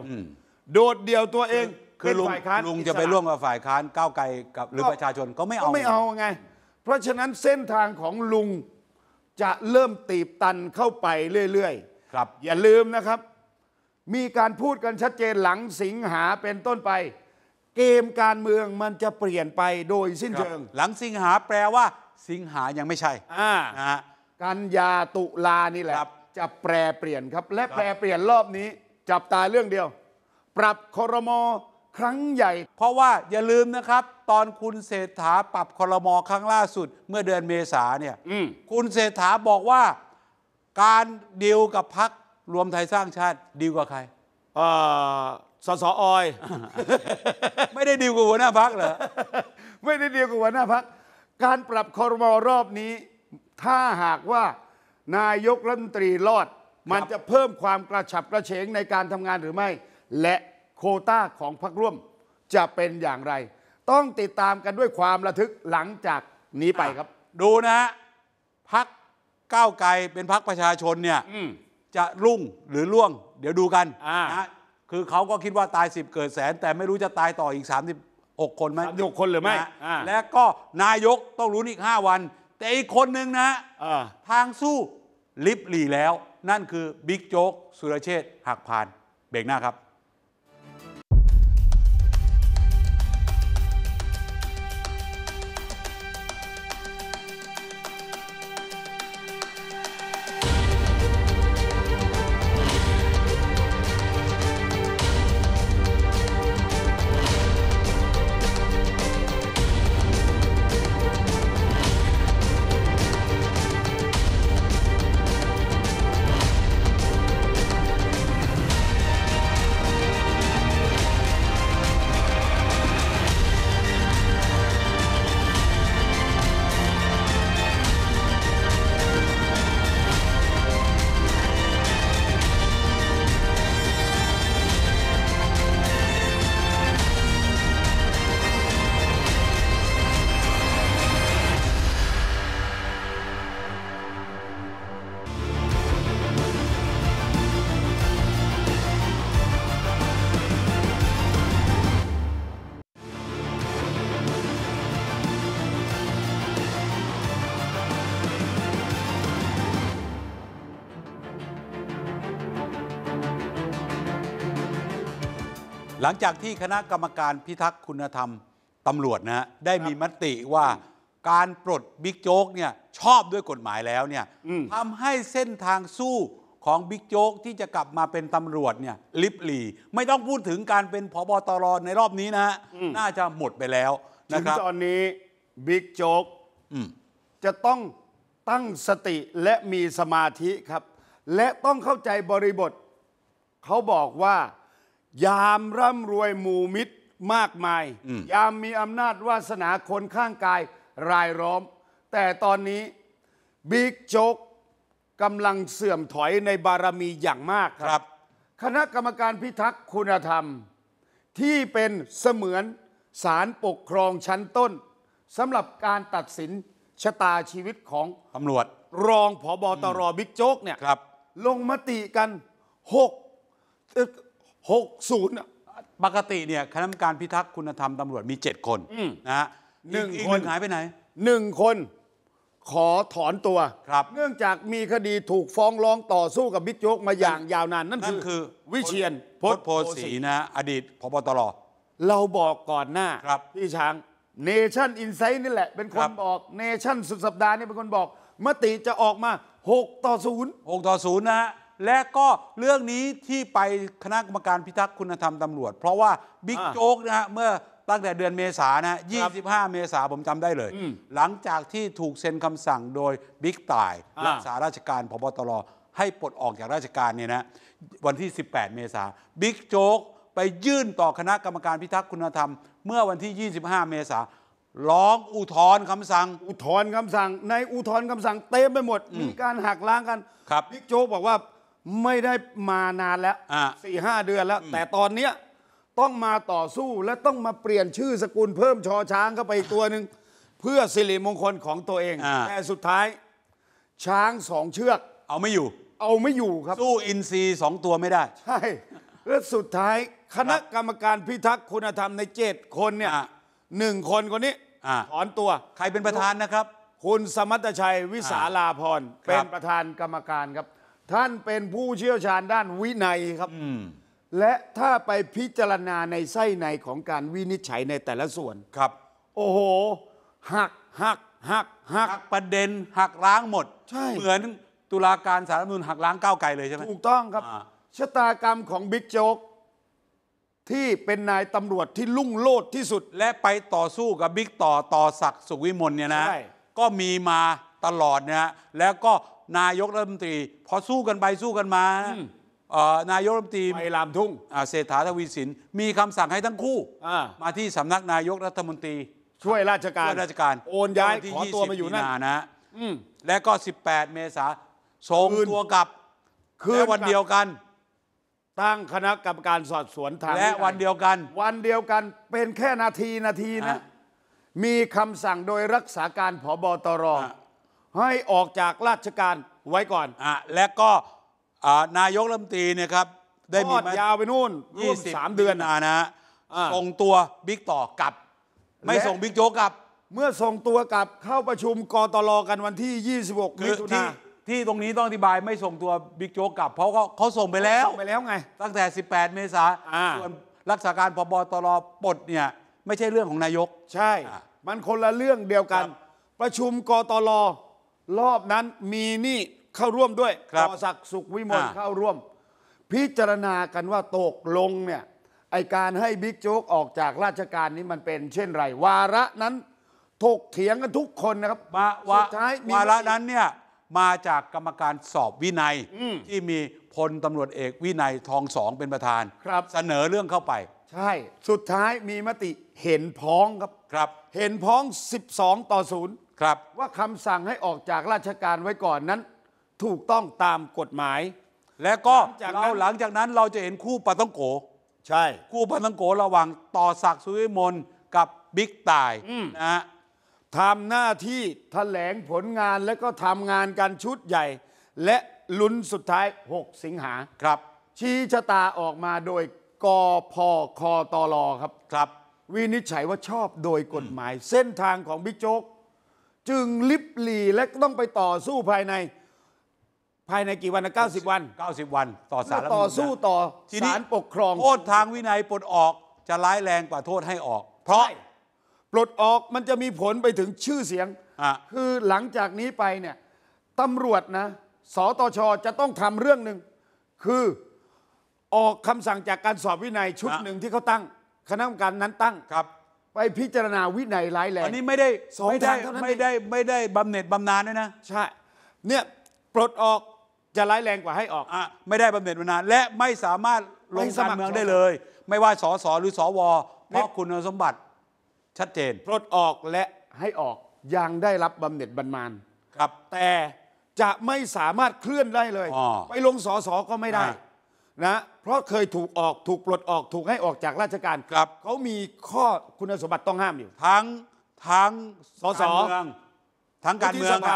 โดดเดียวตัวเอง คือลุงฝ่ายค้านลุงจะไปร่วมกับฝ่ายค้านก้าวไกลกับหรือประชาชนก็ไม่เอา ไม่เอาไง เพราะฉะนั้นเส้นทางของลุงจะเริ่มตีบตันเข้าไปเรื่อยๆ ครับ อย่าลืมนะครับมีการพูดกันชัดเจนหลังสิงหาเป็นต้นไป เกมการเมืองมันจะเปลี่ยนไปโดยสิ้นเชิงหลังสิงหาแปลว่าสิงหายังไม่ใช่อ่านะกันยาตุลานี่แหละจะแปรเปลี่ยนครับ และแปรเปลี่ยนรอบนี้ จับตาเรื่องเดียว ปรับคอรมอครั้งใหญ่ เพราะว่าอย่าลืมนะครับ ตอนคุณเศรษฐาปรับคอรมอครั้งล่าสุด เมื่อเดือนเมษาเนี่ยคุณเศรษฐาบอกว่า การเดียวกับพักรวมไทยสร้างชาติดีกว่าใครสสออย ไม่ได้ดีกว่าหัวหน้าพักเหรอ ไม่ได้ดีกว่าหัวหน้าพักการปรับคอรมอรอบนี้ ถ้าหากว่านายกรัฐมนตรีรอด มันจะเพิ่มความกระฉับกระเฉงในการทำงานหรือไม่ และโคต้าของพรรคร่วมจะเป็นอย่างไร ต้องติดตามกันด้วยความระทึกหลังจากนี้ไปครับ ดูนะฮะพักก้าวไกลเป็นพักประชาชนเนี่ยจะรุ่งหรือร่วงเดี๋ยวดูกันนะคือเขาก็คิดว่าตาย 10 เกิดแสน แต่ไม่รู้จะตายต่ออีก 36 คนไหม36คนหรือไม่นะอ่และก็นายกต้องรู้นอีก 5 วัน แต่อีกคนหนึ่งนะะทางสู้ลิบหลีแล้ว นั่นคือบิ๊กโจ๊กสุรเชษฐ์หักพานเบรกหน้าครับลังจากที่คณะกรรมการพิทักษ์คุณธรรมตำรวจนะฮะได้มีมติว่า การปลดบิ๊กโจ๊กเนี่ยชอบด้วยกฎหมายแล้วเนี่ยทำให้เส้นทางสู้ของบิ๊กโจ๊กที่จะกลับมาเป็นตำรวจเนี่ยลิบหลีไม่ต้องพูดถึงการเป็นพบตรในรอบนี้นะฮะน่าจะหมดไปแล้ว นะครับตอนนี้บิ๊กโจ๊กจะต้องตั้งสติและมีสมาธิครับ และต้องเข้าใจบริบท เขาบอกว่ายามร่ำรวยหมู่มิตรมากมาย ยามมีอำนาจวาสนาคนข้างกายรายล้อม แต่ตอนนี้บิ๊กโจ๊กกำลังเสื่อมถอยในบารมีอย่างมากครับ คณะกรรมการพิทักษ์คุณธรรม ที่เป็นเสมือนศาลปกครองชั้นต้นสำหรับการตัดสินชะตาชีวิตของตำรวจ รองผอบอตรบิ๊กโจ๊กเนี่ยลงมติกัน 6 60ย์ปกติเนี่ยคณะกรรมการพิทักษ์คุณธรรมตำรวจมี 7 คนนะฮะหนึ่งคนหายไปไหนหนึ่งคนขอถอนตัวครับเนื่องจากมีคดีถูกฟ้องร้องต่อสู้กับบิ๊กโจ๊กมาอย่างยาวนาน นั่นคือวิเชียนพศโพสศรีนะ อดีตพบตรเราบอกก่อนหน้าครับพี่ช้างเนชั่นอินไซต์นี่แหละเป็นคนบบอกเนชั่นสุดสัปดาห์นี่เป็นคนบอก มติจะออกมา6ต่อ0 6ต่อ0นะฮะและก็เรื่องนี้ที่ไปคณะกรรมการพิทักษ์คุณธรรมตำรวจ เพราะว่าบิ๊กโจ๊กนะฮะเมื่อตั้งแต่เดือนเมษานะ25 เมษาผมจำได้เลย หลังจากที่ถูกเซ็นคำสั่งโดยบิ๊กต่ายรักษาราชการพบตรให้ปลดออกจากราชการเนี่ยนะ วันที่ 18 เมษาบิ๊กโจ๊กไปยื่นต่อคณะกรรมการพิทักษ์คุณธรรม เมื่อวันที่ 25 เมษาร้องอุทธรณ์คำสั่ง อุทธรณ์คำสั่ง ในอุทธรณ์คำสั่งเต็มไปหมด มีการหักล้างกันบิ๊กโจ๊กบอกว่าไม่ได้มานานแล้วสี่ห้าเดือนแล้ว แต่ตอนเนี้ยต้องมาต่อสู้และต้องมาเปลี่ยนชื่อสกุลเพิ่มชอช้างเข้าไปอีกตัวหนึ่ง เพื่อสิริมงคลของตัวเองอแต่สุดท้ายช้างสองเชือก เอาไม่อยู่ เอาไม่อยู่ครับ สู้อินซีสองตัวไม่ได้ ใช่ และสุดท้าย คณะกรรมการพิทักษ์คุณธรรมในเจ็ดคนเนี่ยหนึ่งคนคนนี้อ่ถอนตัวใครเป็นประธานนะครับ คุณสมัตชัยวิสาลาพรเป็นประธานกรรมการครับท่านเป็นผู้เชี่ยวชาญด้านวินัยครับ และถ้าไปพิจารณาในไส้ในของการวินิจฉัยในแต่ละส่วน ครับ โอ้โห หักหัก หัก หักหักประเด็น หักล้างหมดใช่เหมือนตุลาการสารมนุนหักล้างก้าวไกลเลยใช่ไหมถูกต้องครับ ชะตากรรมของบิ๊กโจ๊กที่เป็นนายตำรวจที่ลุ่งโลดที่สุด และไปต่อสู้กับบิ๊กต่อต่อศักดิ์สุวิมลเนี่ยนะ ก็มีมาตลอดนะฮะแล้วก็นายกรัฐมนตรีพอสู้กันไปสู้กันมาเอ่อนายกรัฐมนตรีไม่ลามทุ่งเศรษฐาทวีสิน มีคำสั่งให้ทั้งคู่มาที่สำนักนายกรัฐมนตรี ช่วยราชการช่วยราชการ โอนย้ายขอตัวมาอยู่นั่นนะฮะและก็ 18 เมษาส่งตัวกลับ คืนและวันเดียวกัน ตั้งคณะกรรมการสอบสวนทางและวันเดียวกัน วันเดียวกันเป็นแค่นาทีนาทีนะ มีคำสั่งโดยรักษาการผบตรอให้ออกจากราชการไว้ก่อนอ่ะและก็นายกรัฐมนตรีเนี่ยครับ ได้มีมายาวไปนู่นร่วมสามเดือนนะนะฮะ ส่งตัวบิ๊กต่อกลับ ไม่ส่งบิ๊กโจ๊กกลับ เมื่อส่งตัวกลับเข้าประชุมกตลกันวันที่ 26มิถุที่นาที่ตรงนี้ต้องอธิบาย ไม่ส่งตัวบิ๊กโจ๊กกลับ เพราะเขาเขาส่งไปแล้วไปแล้วไง ตั้งแต่ 18 เมษายส่วนรักษาการพบตรปลดเนี่ยไม่ใช่เรื่องของนายกใช่ มันคนละเรื่องเดียวกันรประชุมกตลรอบนั้นมีนี่เข้าร่วมด้วยต่อศักดิ์สุขวิมลเข้าร่วม พิจารณากันว่าตกลงเนี่ย ไอการให้บิ๊กโจ๊กออกจากราชการนี้มันเป็น เช่นไรวาระนั้นถกเถียงกันทุกคนนะครับมาวาสุดท้ายวาระนั้นเนี่ยมาจากกรรมการสอบวินัยที่มีพลตำรวจเอกวินัยทองสองเป็นประธานครับเสนอเรื่องเข้าไป ใช่ สุดท้ายมีมติเห็นพ้องครับครับเห็นพ้อง12ต่อศูนย์ครับว่าคำสั่งให้ออกจากราชการไว้ก่อนนั้น ถูกต้องตามกฎหมาย และก็เราหลังจากนั้นเราจะเห็นคู่ปะต้องโกใช่ คู่ปะต้องโกระหว่างต่อศักดิ์สุวิมลกับบิ๊กตายนะฮะทำหน้าที่แถลงผลงานและก็ทำงานกันชุดใหญ่ และลุ้นสุดท้าย 6 สิงหาครับ ชี้ชะตาออกมาโดยกพคตอครับครับ วินิจฉัยว่าชอบโดยกฎหมาย เส้นทางของบิ๊กโจ๊กจึงลิบหลีและต้องไปต่อสู้ภายในภายในกี่วันนะ90 วัน 90 วัน ต่อสารัฐธรรมนูต่อสู้ต่อสารปกครอง โทษทางวินัยปลดออกจะร้ายแรงกว่าโทษให้ออก เพราะปลดออกมันจะมีผลไปถึงชื่อเสียง คือหลังจากนี้ไปเนี่ยตำรวจนะสตช จะต้องทำเรื่องหนึ่งคือออกคำสั่งจากการสอบวินัยชุดหนึ่งที่เขาตั้งคณะกรรมการนั้นตั้ง ครับไปพิจารณาวินัยร้ายแรง อันนี้ไม่ได้สองทางเท่านั้นไม่ได้ไม่ได้บำเหน็จบำนาญด้วยนะ ใช่ เนี่ยปลดออกจะร้ายแรงกว่าให้ออกอ่ะไม่ได้บำเหน็จบำนาญและไม่สามารถลงการเมืองได้เลย ไม่ว่าสสหรือสวเพราะคุณสมบัติ ชัดเจนปลดออกและให้ออกยังได้รับบำเหน็จบำนาญครับ แต่จะไม่สามารถเคลื่อนได้เลย ไปลงสสก็ไม่ได้ นะเพราะเคยถูกออกถูกปลดออกถูกให้ออกจากราชการครับเขามีข้อคุณสมบัติต้องห้ามอยู่ ทั้งทั้งสสการเมืองทั้งการเมืองวุ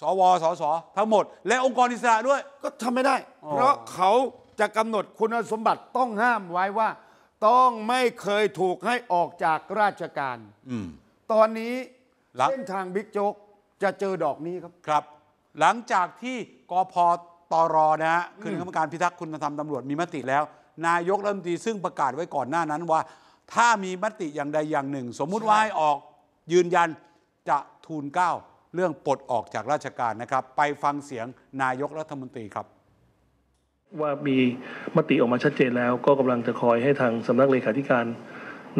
สสวสสทั้งหมด และองค์กรอิสระด้วยก็ทำไม่ได้ เพราะเขาจะกำหนดคุณสมบัติต้องห้ามไว้ว่าต้องไม่เคยถูกให้ออกจากราชการอืตอนนี้ เส้นทางบิ๊กโจ๊ก จะเจอดอกนี้ครับครับ หลังจากที่กพตรนะฮะคณะกรรมการพิทักษ์คุณธรรมตำรวจมีมติแล้ว นายกรัฐมนตรีซึ่งประกาศไว้ก่อนหน้านั้นว่า ถ้ามีมติอย่างใดอย่างหนึ่ง สมมุติว่าให้ออกยืนยันจะทูลเกล้าเรื่องปลดออกจากราชการนะครับ ไปฟังเสียงนายกรัฐมนตรีครับ ว่ามีมติออกมาชัดเจนแล้วก็กำลังจะคอยให้ทางสำนักเลขาธิการ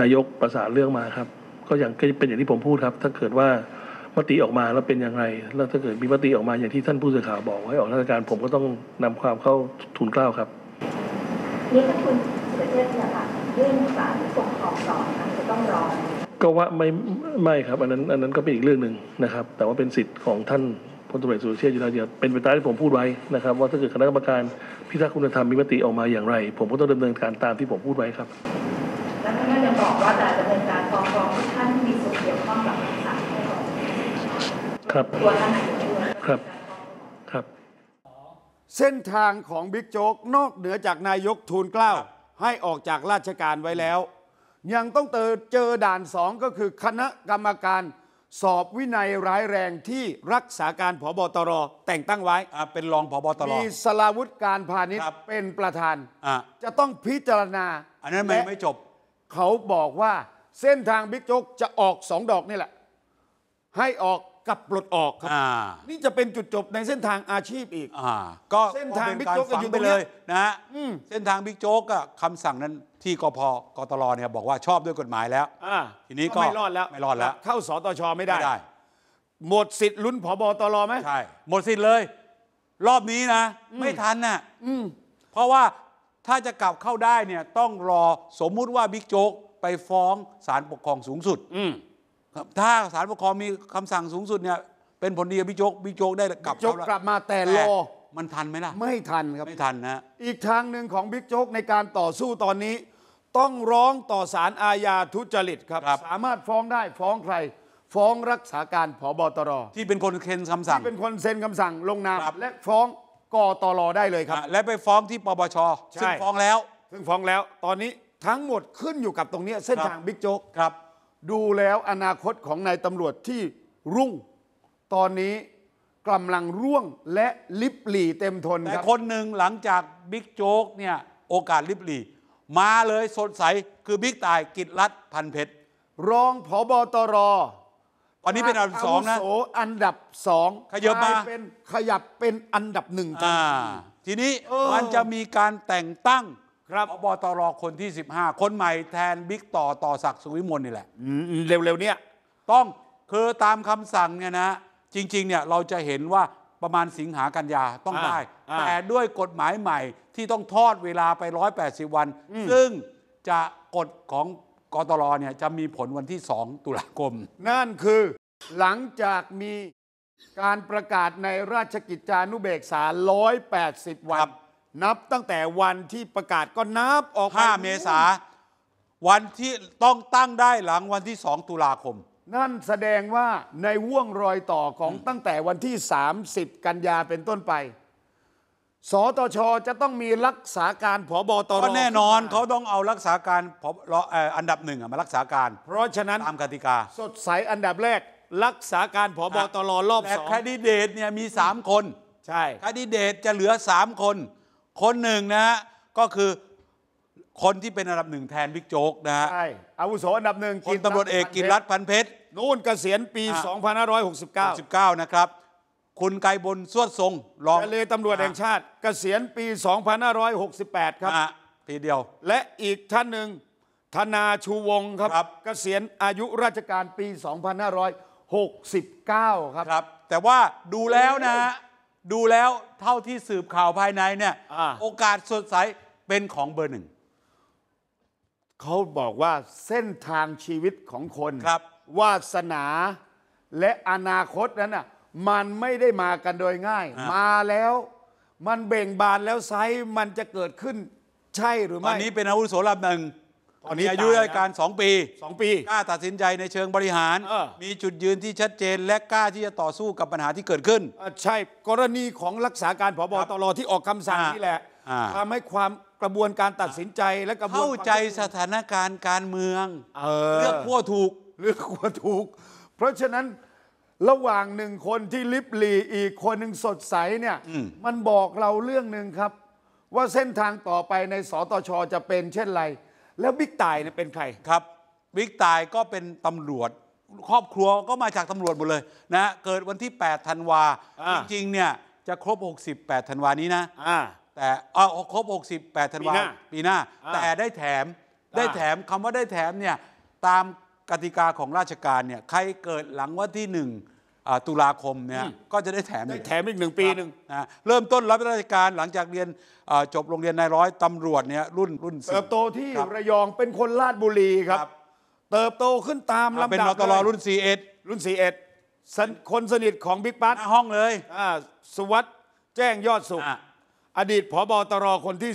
นายกประสานเรื่องมาครับ ก็อย่างเป็นอย่างที่ผมพูดครับถ้าเกิดว่ามติออกมาแล้วเป็นอย่างไร แล้วถ้าเกิดมีมติออกมาอย่างที่ท่านผู้สื่อข่าวบอกให้ออกราชการผมก็ต้องนำความเข้าทุนเกล้าครับนี่องคุณเทพนี่ยค่ะรื่องสารส่งอองต่อนจะต้องรอก็ว่าไม่ไม่ครับอันนั้นอันนั้นก็เป็นอีกเรื่องหนึ่งนะครับแต่ว่าเป็นสิทธิ์ของท่านพลตุรวจสุรเชษฐ์ยุทธเดียเป็นไปตามที่ผมพูดไว้นะครับว่าถ้าเกิดคณะกรรมการพิทักษ์คุณธรรมมีมติออกมาอย่างไร ผมก็ต้องดำเนินการตามที่ผมพูดไว้ครับแล้วท่านจะบอกว่าจะดำเนินการฟ้องร้องท่านมีส่วนเกี่ยวข้องครับครับครับ เส้นทางของบิ๊กโจ๊ก นอกเหนือจากนายกทูลเกล้าให้ออกจากราชการไว้แล้ว ยังต้องเจอด่านสองก็คือคณะกรรมการสอบวินัยร้ายแรงที่รักษาการผบตร แต่งตั้งไว้เป็นรองผบตร มีสลาวุธการพาณิชย์เป็นประธานจะต้องพิจารณา อันนั้นไม่ไม่จบเขาบอกว่าเส้นทางบิ๊กโจ๊กจะออกสองดอกนี่แหละ ให้ออกกับปลดออกครับนี่จะเป็นจุดจบในเส้นทางอาชีพอีกอก็เส้นทางบิ๊กโจ๊กอยู่ไปเนเลยนะเส้นทางบิ๊กโจ๊กคํคำสั่งนั้นที่กพกตรเนี่ย บอกว่าชอบด้วยกฎหมายแล้วทีนี้ก็ไม่รอดแล้ว ไม่รอดแล้วเข้าสตชไม่ได้หมดสิทธิ์ลุ้นผบตรไหมใช่หมดสิทธิ์เลยรอบนี้นะไม่ทันน่ะเพราะว่าถ้าจะกลับเข้าได้เนี่ยต้องรอสมมุติว่าบิ๊กโจ๊กไปฟ้องศาลปกครองสูงสุด อืถ้าศาลปกครองมีคำสั่งสูงสุดเนี่ยเป็นผลดีกับพิโจ๊กพิโจ๊กได้กลับโจ๊กล้กลับมาแต่รอมันทันไหมล่ะ ไม่ทันครับไม่ทันนะอีกทางหนึ่งของบิ๊กโจ๊กในการต่อสู้ตอนนี้ต้องร้องต่อศาลอาญาทุจริตครับรบสามารถฟ้องได้ฟ้องใคร ฟ้องรักษาการผบตรที่เป็นคนเซ็นคำสั่งที่เป็นคนเซ็นคำสั่งลงนามและฟ้องกอตรอได้เลยครับและไปฟ้องที่ปปชซึ่งฟ้องแล้วซึ่งฟ้องแล้ว ตอนนี้ทั้งหมดขึ้นอยู่กับตรงนี้เส้นทางบิ๊กโจ๊กครับดูแล้วอนาคตของนายตำรวจที่รุ่ง ตอนนี้กำลังร่วงและลิบหลีเต็มทนแต่ครับคนหนึ่งหลังจากบิ๊กโจ๊กเนี่ยโอกาสลิบหลีมาเลยสดใส คือบิ๊กตายกิตรัตพันเพชรรองผบตรตอนนี้เป็นอันดับสองนะอันดับสองขยับมาเป็นขยับเป็นอันดับหนึ่งทีนี้มันจะมีการแต่งตั้งครับอบตรคนที่ 15 คนใหม่แทนบิ๊กต่อ ต่อศักดิ์สุวิมลนี่แหละเร็วๆเนี้ยต้องคือตามคำสั่งเนี่ยนะ จริงๆเนี่ยเราจะเห็นว่าประมาณสิงหากันยาต้องได้ แต่ด้วยกฎหมายใหม่ที่ต้องทอดเวลาไป 180 วัน ซึ่งจะกฎของกตรเนี่ยจะมีผลวันที่ 2 ตุลาคมนั่นคือหลังจากมีการประกาศในราชกิจจานุเบกษา180วันนับตั้งแต่วันที่ประกาศก็นับออกไปาเมษาวันที่ต้องตั้งได้หลังวันที่สองตุลาคม นั่นแสดงว่าในว่วงรอยต่อของตั้งแต่วันที่ 30 กันยาเป็นต้นไปสตชจะต้องมีรักษาการผบตรก็แน่นอนเขาต้องเอารักษาการผบอันดับหนึ่งมารักษาการเพราะฉะนั้นตามกติกาสดใสอันดับแรกรักษาการผบตรรอบสองแคดิเดตเนี่ยมี3คน ใช่คดิเดตจะเหลือ3คนคนหนึ่งนะก็คือคนที่เป็นอันดับหนึ่งแทนบิ๊กโจ๊กนะฮะใช่อาวุโสอันดับหนึ่งคนตำรวจเอกกินรัฐพันเพชรนู่นเกษียณปี 2569 69นะครับคุณไกรบลสวดทรงรองเลตำรวจแห่งชาติ เกษียณปี 2568 ครับปีเดียว และอีกท่านหนึ่งธนาชูวงครับรบเกษียณอายุราชการปี 2569 ครับครับแต่ว่าดูแล้วนะดูแล้วเท่าที่สืบข่าวภายในเนี่ยอโอกาสสดใสเป็นของเบอร์หนึ่ง เขาบอกว่าเส้นทางชีวิตของคนครับวาสนาและอนาคตนั้นน่ะมันไม่ได้มากันโดยง่าย มาแล้วมันเบ่งบานแล้วไซมันจะเกิดขึ้น ใช่หรือไม่ อันนี้เป็นอาวุโสระดับหนึ่งอนนี้อายุราชการ 2 ปี2ปีกล้าตัดสินใจในเชิงบริหารออมีจุดยืนที่ชัดเจนและกล้าที่จะต่อสู้กับปัญหาที่เกิดขึ้นออใช่ กรณีของรักษาการผบตรที่ออกคำสั่งนี่แหละทำให้ความกระบวนการตัดสินใจ และกระบวนการเข้าใจสถานการณ์การเมืองเออเลือก้วถูกเลือกขัวถูก เพราะฉะนั้นระหว่างหนึ่งคนที่ลิบหลีอีกคนหนึ่งสดใสเนี่ยมันบอกเราเรื่องหนึ่งครับ ว่าเส้นทางต่อไปในสตชจะเป็นเช่นไรแล้วบิ๊กตายเนี่ยเป็นใครครับบิ๊กตายก็เป็นตำรวจครอบครัวก็มาจากตำรวจหมดเลยนะเกิดวันที่8ธันวาจริงๆเนี่ยจะครบ 68ธันวานี้นะแต่เอครบ68ธันวาปีหน้าปีหน้าาแต่ได้แถมได้แถมคำว่าได้แถมเนี่ยตามกติกาของราชการเนี่ยใครเกิดหลังวันที่หนึ่งตุลาคมเนี่ยก็จะได้แถมได้แถมอีกหนึ่งปีหนึ่งนะเริ่มต้นรับราชการหลังจากเรียนจบโรงเรียนนายร้อยตำรวจเนี่ยรุ่นรุ่นสิบเติบโตที่ระยองเป็นคนลาดบุรีครับเติบโตขึ้นตามลำดับเป็นนตรรุ่น41รุ่น41คนสนิทของบิ๊กปั๊ดห้องเลย สวัสด์แจ้งยอดสุข อดีตผบตรคนที่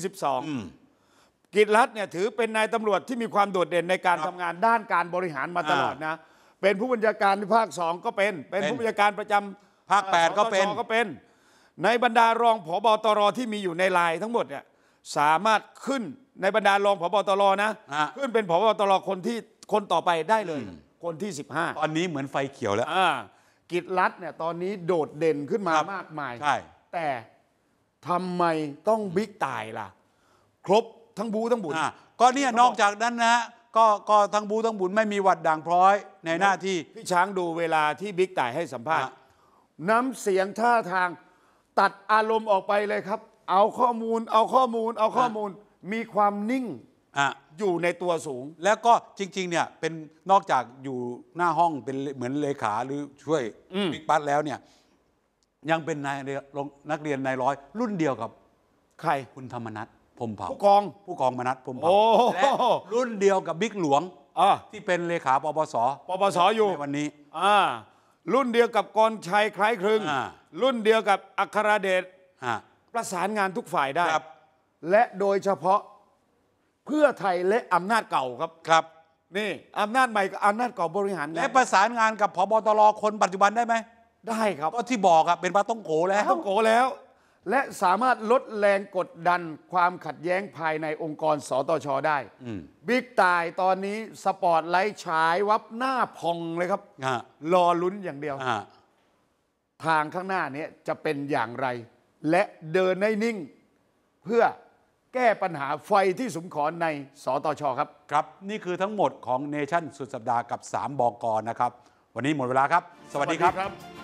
12 กิจรัตเนี่ยถือเป็นนายตำรวจที่มีความโดดเด่นในการทำงานด้านการบริหารมาตลอดนะเป็นผู้บัญชาการภาคสองก็เป็น เป็นผู้บัญชาการประจำภาคแปดก็เป็นก็เป็น ในบรรดารองผบตรที่มีอยู่ในลายทั้งหมดเนี่ย สามารถขึ้นในบรรดารองผบตรนะขึ้นเป็นผบตรคนที่คนต่อไปได้เลย คนที่ 15ตอนนี้เหมือนไฟเขียวแล้วกิจรัฐเนี่ยตอนนี้โดดเด่นขึ้นมามากมายใช่แต่ทำไมต้องบิ๊กตายล่ะครบทั้งบูทั้งบุญก็เนี่ยนอกจากนั้นนะก็ก็ทั้งบูทั้งบุญไม่มีหวัดด่างพร้อย ในหน้าที่พี่ช้างดูเวลาที่บิ๊กต่ายให้สัมภาษณ์น้ำเสียงท่าทางตัดอารมณ์ออกไปเลยครับ เอาข้อมูล เอาข้อมูล เอาข้อมูลมีความนิ่งออยู่ในตัวสูง แล้วก็จริงๆเนี่ยเป็นนอกจากอยู่หน้าห้องเป็นเหมือนเลขาหรือช่วยบิ๊กปั๊ดแล้วเนี่ยยังเป็นนายรนักเรียนนายร้อย รุ่นเดียวกับ ใครคุณธรรมนัทพมเผ่าผู้กองผู้กองมนัสพมเผ่าและรุ่นเดียวกับบิ๊กหลวงที่เป็นเลขาปปสปปสอยู่ในวันนี้รุ่นเดียวกับกรชัยคล้ายครึงรุ่นเดียวกับอัครเดชประสานงานทุกฝ่ายได้ และโดยเฉพาะ เพื่อไทยและอำนาจเก่าครับครับ นี่อำนาจใหม่กับอำนาจเก่าบริหาร และประสานงานกับพบตรคนปัจจุบันได้ไหมได้ครับก็ที่บอกอะเป็นปลาต้องโกแล้วต้องโกแล้วและสามารถลดแรงกดดันความขัดแย้งภายในองค์กรสตชได้บิ๊กตายตอนนี้สปอร์ตไลท์ ฉายวับหน้าพองเลยครับรอลุ้นอย่างเดียวทางข้างหน้านี้จะเป็นอย่างไร และเดินในนิ่ง เพื่อแก้ปัญหาไฟที่สมขอในสตชครับ ครับ นี่คือทั้งหมดของเนชั่นสุดสัปดาห์กับ 3 บกนะครับ วันนี้หมดเวลาครับ สวัสดีครับ